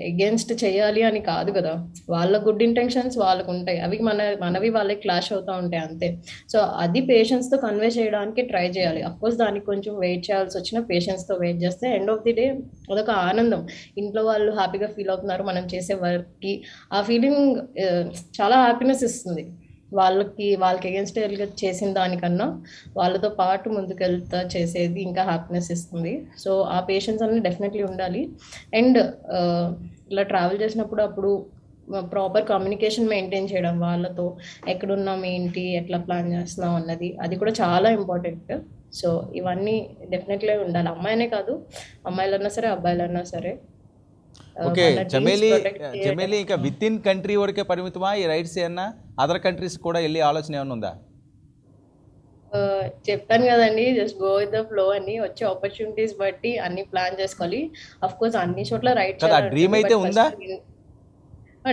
ఎగెన్స్ట్ చేయాలి అని కాదు కదా వాళ్ళ గుడ్ ఇంటెన్షన్స్ వాళ్ళకు ఉంటాయి అవి మన మనవి వాళ్ళకి క్లాష్ అవుతూ ఉంటాయి అంతే సో అది పేషెంట్స్తో కన్వే చేయడానికి ట్రై చేయాలి అఫ్కోర్స్ దానికి కొంచెం వెయిట్ చేయాల్సి వచ్చిన పేషెంట్స్తో వెయిట్ చేస్తే ఎండ్ ఆఫ్ ది డే అదొక ఆనందం ఇంట్లో వాళ్ళు హ్యాపీగా ఫీల్ అవుతున్నారు మనం చేసే వర్క్కి ఆ ఫీలింగ్ చాలా హ్యాపీనెస్ ఇస్తుంది వాళ్ళకి వాళ్ళకి అగేన్స్ట్ చేసిన దానికన్నా వాళ్ళతో పాటు ముందుకెళ్తా చేసేది ఇంకా హ్యాపీనెస్ ఇస్తుంది సో ఆ పేషెన్స్ అన్నీ డెఫినెట్లీ ఉండాలి అండ్ uh, ఇలా ట్రావెల్ చేసినప్పుడు అప్పుడు ప్రాపర్ కమ్యూనికేషన్ మెయింటైన్ చేయడం వాళ్ళతో ఎక్కడున్నాం ఏంటి ఎట్లా ప్లాన్ చేస్తున్నాం అన్నది అది కూడా చాలా ఇంపార్టెంట్ సో ఇవన్నీ డెఫినెట్లీ ఉండాలి అమ్మాయినే కాదు అమ్మాయిలన్నా సరే అబ్బాయిలన్నా సరే ఓకే చమేలి చమేలి ఇంకా విత్ ఇన్ కంట్రీ వరకే పరిమితమా ఈ రైట్స్ ఏమన్నా అదర్ కంట్రీస్ కూడా వెళ్ళి ఆలోచన ఏమైనా ఉందా చెప్తాను కదండి just go with the flow అని వచ్చే ఆపర్చునిటీస్ బట్టి అన్ని ప్లాన్ చేసుకోవాలి అఫ్ కోర్స్ అన్ని చోట్ల రైట్ డ్రీమ్ అయితే ఉందా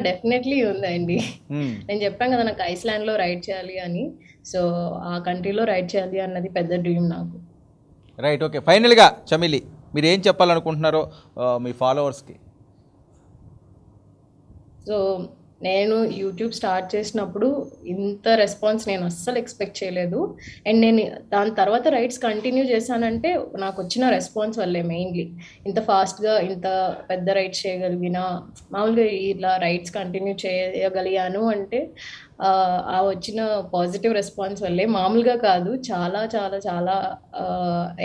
డెఫినెట్లీ ఉందండి hmm. నేను చెప్పాను కదా నాకు ఐస్లాండ్ లో రైడ్ చేయాలి అని సో ఆ కంట్రీలో రైడ్ చేయాలి అన్నది పెద్ద డ్రీమ్ నాకు రైట్ ఓకే గా చమిలి మీరు ఏం చెప్పాలనుకుంటున్నారో మీ ఫాలోవర్స్కి సో నేను యూట్యూబ్ స్టార్ట్ చేసినప్పుడు ఇంత రెస్పాన్స్ నేను అస్సలు ఎక్స్పెక్ట్ చేయలేదు అండ్ నేను దాని తర్వాత రైట్స్ కంటిన్యూ చేశానంటే నాకు వచ్చిన రెస్పాన్స్ వల్లే మెయిన్లీ ఇంత ఫాస్ట్గా ఇంత పెద్ద రైట్స్ చేయగలిగిన మామూలుగా ఇలా రైట్స్ కంటిన్యూ చేయగలిగాను అంటే ఆ వచ్చిన పాజిటివ్ రెస్పాన్స్ వల్లే మామూలుగా కాదు చాలా చాలా చాలా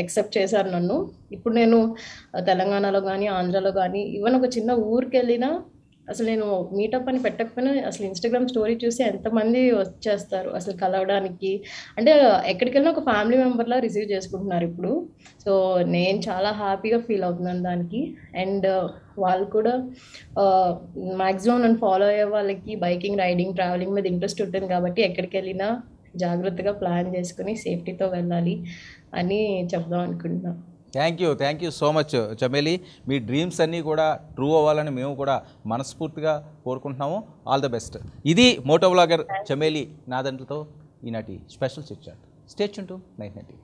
ఎక్సెప్ట్ చేశారు నన్ను ఇప్పుడు నేను తెలంగాణలో కానీ ఆంధ్రలో కానీ ఈవెన్ ఒక చిన్న ఊరికి వెళ్ళినా అసలు నేను మీటప్ అని పెట్టకపోయినా అసలు ఇన్స్టాగ్రామ్ స్టోరీ చూసి ఎంతమంది వచ్చేస్తారు అసలు కలవడానికి అంటే ఎక్కడికెళ్ళినా ఒక ఫ్యామిలీ మెంబర్లా రిసీవ్ చేసుకుంటున్నారు ఇప్పుడు సో నేను చాలా హ్యాపీగా ఫీల్ అవుతున్నాను దానికి అండ్ uh, వాళ్ళు కూడా మ్యాక్సిమం uh, నన్ను ఫాలో అయ్యే వాళ్ళకి బైకింగ్ రైడింగ్ ట్రావెలింగ్ మీద ఇంట్రెస్ట్ ఉంటుంది కాబట్టి ఎక్కడికి వెళ్ళినా జాగ్రత్తగా ప్లాన్ చేసుకుని సేఫ్టీతో వెళ్ళాలి అని చెప్దాం అనుకుంటున్నాను thank you thank you so much Chameli మీ డ్రీమ్స్ అన్నీ కూడా ట్రూ అవ్వాలని మేము కూడా మనస్ఫూర్తిగా కోరుకుంటున్నాము ఆల్ ద బెస్ట్ ఇది మోటో బ్లాగర్ చమేలి నాదంట్లతో ఈనాటి స్పెషల్ చిట్ చాట్ స్టేచ్ ఉంటూ నైన్ నైన్టీ